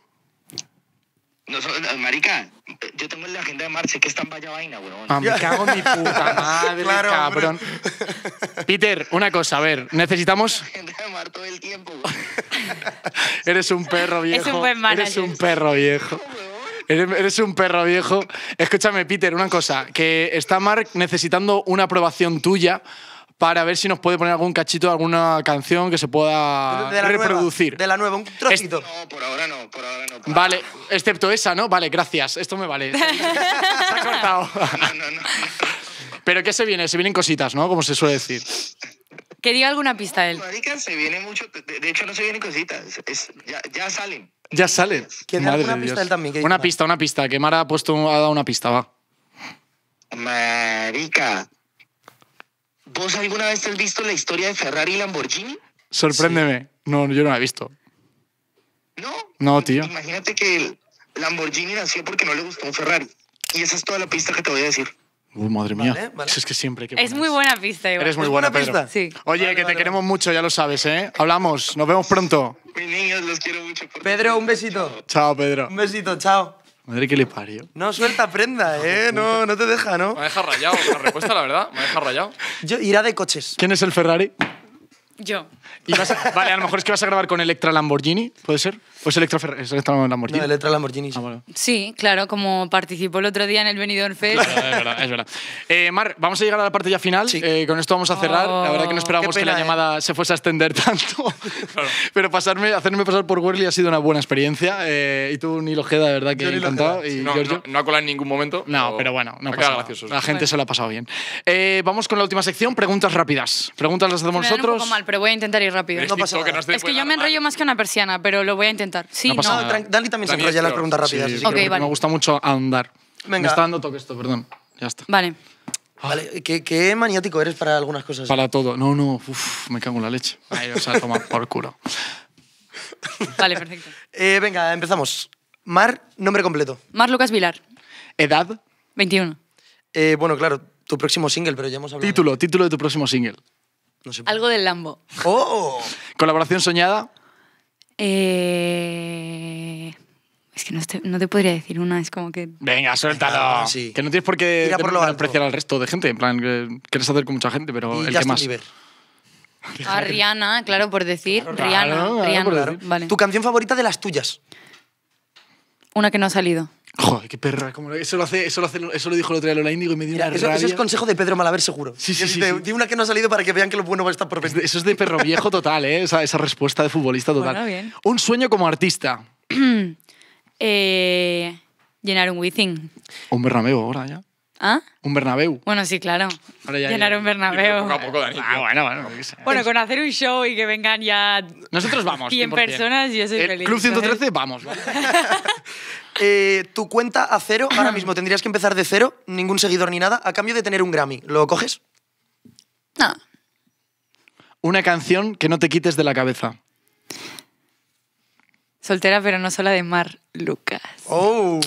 Ah, marica, eh, yo tengo la agenda de Marce, que es tan vaya vaina, weón. Ah, me cago en mi puta [laughs] madre, cabrón. Peter, una cosa, a ver, necesitamos... Mar todo el tiempo, [laughs] Eres un perro viejo. Eres un buen manager. Eres un perro viejo. Eres un perro viejo. Escúchame, Peter, una cosa, que está Mark necesitando una aprobación tuya para ver si nos puede poner algún cachito alguna canción que se pueda reproducir. de la nueva, un trocito. No, por ahora no, por ahora no. vale, excepto esa, ¿no? Vale, gracias. Esto me vale. Se [laughs] ha cortado. No, no, Pero ¿qué se viene? Se vienen cositas, ¿no? Como se suele decir. Que diga alguna pista él. Marica, se viene mucho. De hecho, no se vienen cositas. ya, salen. Ya salen. Que alguna Una pista, una pista. Que Mara ha puesto, ha dado una pista, va. Marica. ¿Vos alguna vez has visto la historia de Ferrari y Lamborghini? Sorpréndeme. No, yo no la he visto. ¿No? No, tío. Imagínate que el Lamborghini nació porque no le gustó un Ferrari. Y esa es toda la pista que te voy a decir. madre mía. es que siempre que Es muy buena pista, igual. Eres muy buena, Pista? Oye, que te queremos mucho, ya lo sabes, ¿eh? Hablamos, nos vemos pronto. Mis niños, los quiero mucho. Pedro, un besito. Chao, Pedro. Un besito, chao. Madre que le parió. No, suelta prenda, [laughs] ¿eh? No, no te deja, ¿no? Me deja rayado la respuesta, la verdad. Me deja rayado. Yo irá de coches. ¿Quién es el Ferrari? Yo. vale, a lo mejor es que vas a grabar con Electra Lamborghini, ¿puede ser? ¿O es Electra, Lamborghini? Ah, sí. claro, como participó el otro día en el Benidorm Fest. es verdad, eh, Mar, vamos a llegar a la partida final. Eh, con esto vamos a cerrar. la verdad que no oh, esperábamos que la eh. llamada se fuese a extender tanto. [laughs] Pero pasarme, hacerme pasar por Werly ha sido una buena experiencia. y tú, Nilo Ojeda, de verdad que he encantado. Y no, no, ha colado en ningún momento. No, pero bueno, no La gente se lo ha pasado bien. vamos con la última sección, preguntas rápidas. Preguntas las hacemos nosotros pero voy a intentar ir rápido. No pasa es que yo me enrollo más que una persiana, pero lo voy a intentar. Sí, no pasa también se enrolla las preguntas rápidas. Me gusta mucho ahondar. Me está dando toque esto, perdón. Ya está. Vale. Vale, ¿qué, maniático eres para algunas cosas? Para todo. No, no, uf, me cago en la leche. Ay, o sea, toma por culo. [laughs] vale, perfecto. Eh, venga, empezamos. Mar, nombre completo. Mar Lucas Vilar. Edad. 21. Eh, bueno, claro, tu próximo single, pero ya hemos hablado. Título, título de tu próximo single. Algo del Lambo. Oh. ¿Colaboración soñada? Eh, es que no, te podría decir una, es como que... Venga, suéltalo. Ah, que no tienes por qué apreciar al resto de gente. En plan, que quieres hacer con mucha gente, pero el que más. A ah, Rihanna, claro, por decir. Rihanna, Tu canción favorita de las tuyas. Una que no ha salido. Joder, qué perra. eso, lo hace, eso, lo dijo el otro día Lola Índigo y me dio una eso, eso es consejo de Pedro Malaver, seguro. Sí, sí, sí, dime una que no ha salido para que vean que lo bueno va a estar por Eso es de perro viejo total, ¿eh? Esa, respuesta de futbolista total. bien. Un sueño como artista. [clears throat] Eh, llenar un Within. Hombre rameo, ahora ya. ¿Ah? Un Bernabéu. Bueno, sí, claro. Llenar un Bernabéu. Poco a poco, Dani. Ah, bueno, bueno. Bueno, con hacer un show y que vengan ya... Nosotros vamos. 100, 100%. personas, yo soy feliz. Club 113, vamos. [laughs] Eh, tu cuenta a cero, ahora mismo tendrías que empezar de cero, ningún seguidor ni nada, a cambio de tener un Grammy. ¿Lo coges? No. Una canción que no te quites de la cabeza. Soltera pero no sola de Mar Lucas. ¡Oh!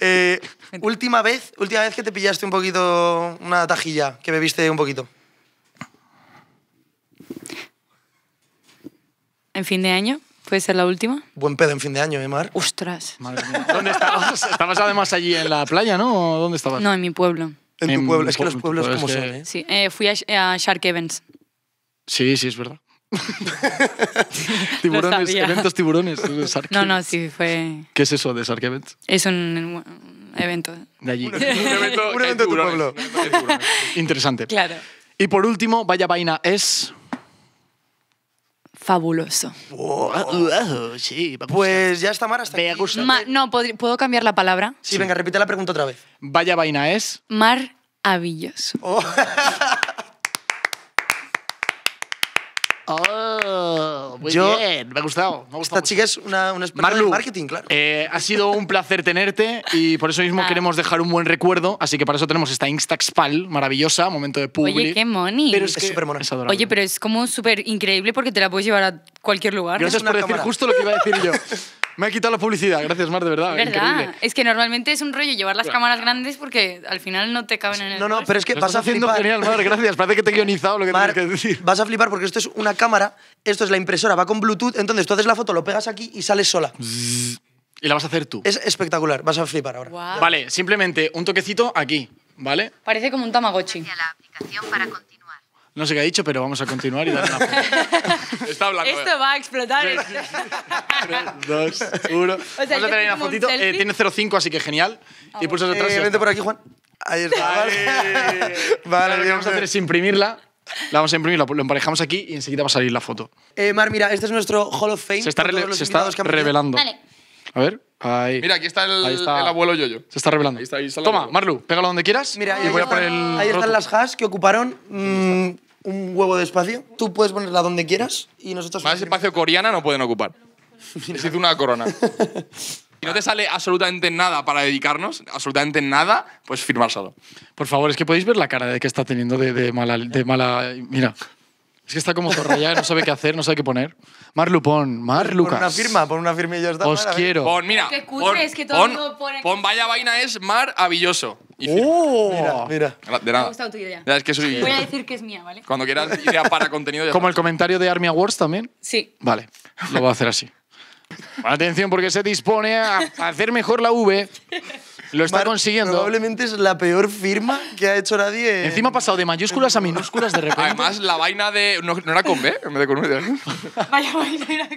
Eh, última vez, última vez que te pillaste un poquito una tajilla, que bebiste un poquito. ¿En fin de año? ¿Puede ser la última? Buen pedo en fin de año, ¿eh, Mar? ¡Ostras! ¿Dónde estabas? estabas además allí en la playa, ¿no? ¿Dónde estabas? No, en mi pueblo. En, tu pueblo. Es que los pueblos como son, ¿eh? Sí, eh, fui a, a Shark Evans. Sí, sí, es verdad. [laughs] tiburones, eventos tiburones. [laughs] No, no, sí, fue. ¿Qué es eso de Sark Es un evento. De allí. un evento, [laughs] de tu pueblo. Interesante. Claro. Y por último, Vaya Vaina es. Fabuloso. pues ya está mar hasta Me no, ¿puedo cambiar la palabra? Sí, venga, repite la pregunta otra vez. Vaya Vaina es. Maravilloso. Oh. Oh, muy bien, me ha gustado. esta chica es una, una experta en marketing, claro. Eh, ha sido un placer tenerte y por eso mismo ah. queremos dejar un buen recuerdo, así que para eso tenemos esta Instax Pal maravillosa, momento de publi Oye, qué money. Pero es, súper Oye, pero es como súper increíble porque te la puedes llevar a cualquier lugar. Gracias por decir justo lo que iba a decir yo. [laughs] Me ha quitado la publicidad, gracias Mar, de verdad. Es que normalmente es un rollo llevar las cámaras grandes porque al final no te caben en el. No, no, pero es que vas haciendo genial, gracias. Parece que te he guionizado lo que tienes que decir. Vas a flipar porque esto es una cámara, esto es la impresora, va con Bluetooth, entonces tú haces la foto, lo pegas aquí y sales sola. Y la vas a hacer tú. Es espectacular, vas a flipar ahora. Vale, simplemente un toquecito aquí, ¿vale? Parece como un Tamagotchi. La aplicación para no sé qué ha dicho, pero vamos a continuar y dar una foto. [laughs] Está hablando. Esto eh. va a explotar. 3, 2, 1. vamos a tener una fotito. Eh, tiene 0,5, así que genial. Ah, y pulsas atrás. Eh, vente por aquí, Juan. Ahí está. Vale, lo [laughs] que vamos a hacer es imprimirla. La vamos a imprimir, lo emparejamos aquí y enseguida va a salir la foto. Eh, Mar, mira, este es nuestro Hall of Fame. Se está, revelando. Vale. A ver. Ahí. Mira, aquí está el, el, abuelo Yoyo. Se está revelando. Toma, Marlu, pégalo donde quieras. Mira, ahí, están las hash que ocuparon un huevo de espacio. Tú puedes ponerla donde quieras y nosotros. Más espacio coreana no pueden ocupar. Es [laughs] una corona. [laughs] Si no te sale absolutamente nada para dedicarnos, absolutamente nada, pues firmárselo. Por favor, es que podéis ver la cara de que está teniendo de mala. Mira. Es que está como zorrallada, no sabe qué hacer, no sabe qué poner. Mar Lupón, Mar Lucas. Pon una firma, pon una firma y ya está. Os quiero. Pon, mira. pon, es que todo el pone- pon vaya vaina es maravilloso. Y ¡Oh! Mira, De Me ha nada. gustado tu ya. Ya, es que soy. Voy a decir que es mía, ¿vale? Cuando quieras, idea para contenido. Como el comentario de Army Awards también. Sí. Vale, lo voy a hacer así. Atención, porque se dispone a hacer mejor la V. Lo está consiguiendo. Probablemente es la peor firma que ha hecho nadie. Encima ha pasado de mayúsculas a minúsculas de repente. Además, la vaina de. No, era con B, en vez de con V. [laughs] Vaya vaina era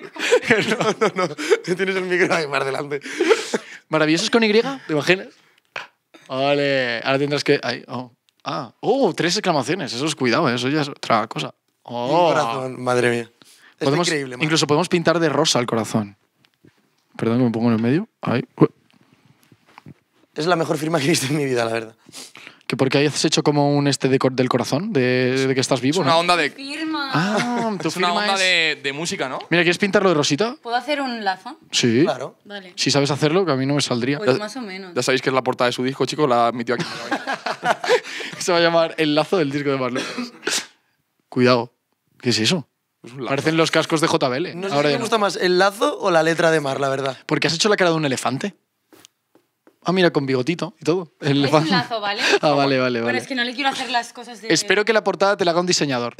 con [laughs] no, no, no. Tienes el micro ahí más delante. Maravilloso es con Y, ¿te imaginas? Vale, ahora tendrás que. Ahí, oh. Ah, oh, tres exclamaciones. Eso es cuidado, eh, eso ya es otra cosa. Oh. corazón, madre mía. Es increíble. Incluso podemos pintar de rosa el corazón. Perdón me pongo en el medio es la mejor firma que he visto en mi vida, la verdad. Que porque hayas hecho como un este de del corazón, de, que estás vivo. Es una onda de. Firma. Ah, tu es una onda de, música, ¿no? Mira, ¿quieres pintarlo de rosita? ¿Puedo hacer un lazo? Sí. Claro. Vale. Si sabes hacerlo, que a mí no me saldría. Pues más o menos. Ya sabéis que es la portada de su disco, chico. la metió aquí. [laughs] Se va a llamar El lazo del disco de Marlon. Cuidado. ¿Qué es eso? Parecen los cascos de JBL. No sé Ahora me gusta más el lazo o la letra de Mar, la verdad. Porque has hecho la cara de un elefante. Ah, mira, con bigotito y todo. es un lazo, ¿vale? [laughs] Ah, vale, vale, vale. Pero es que no le quiero hacer las cosas de... Espero que la portada te la haga un diseñador.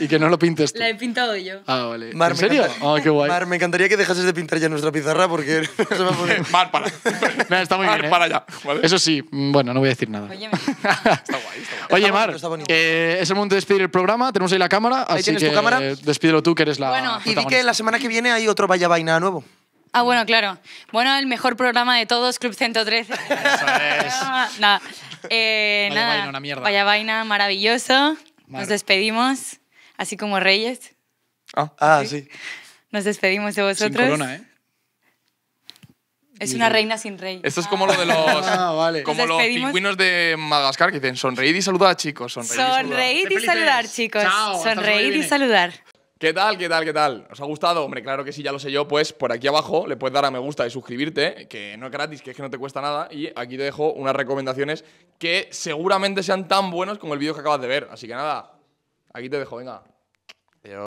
y que no lo pintes tú. La he pintado yo. Ah, vale. ¿En serio? Ah, qué guay. Mar, me encantaría que dejases de pintar ya nuestra pizarra porque [laughs] se va a Mar, para. [laughs] está muy bien, ¿eh? para ya. Eso sí, mm, bueno, no voy a decir nada. Oye, Oye, Mar, eh, es el momento de despedir el programa. Tenemos ahí la cámara. así tienes que tu cámara. Despídelo tú, que eres la Bueno, y di que la semana que viene hay otro Vaya Vaina nuevo. Ah, bueno, claro. Bueno, el mejor programa de todos, Club 113. [laughs] Eso es. Eh, nada. vaya vaina, Vaya vaina, maravilloso. Nos despedimos, así como reyes. Ah, ah sí. Nos despedimos de vosotros. ¿eh? Es una reina sin rey. Esto es como lo de ah. los, [laughs] como pingüinos de Madagascar que dicen sonreír y saludar, chicos. Sonreír, y saludar, chicos. sonreír y saludar. ¿Qué tal? ¿Qué tal? ¿Qué tal? ¿Os ha gustado? Hombre, claro que sí, ya lo sé yo. Pues por aquí abajo le puedes dar a me gusta y suscribirte, que no es gratis, que es que no te cuesta nada. Y aquí te dejo unas recomendaciones que seguramente sean tan buenos como el vídeo que acabas de ver. Así que nada, aquí te dejo, venga.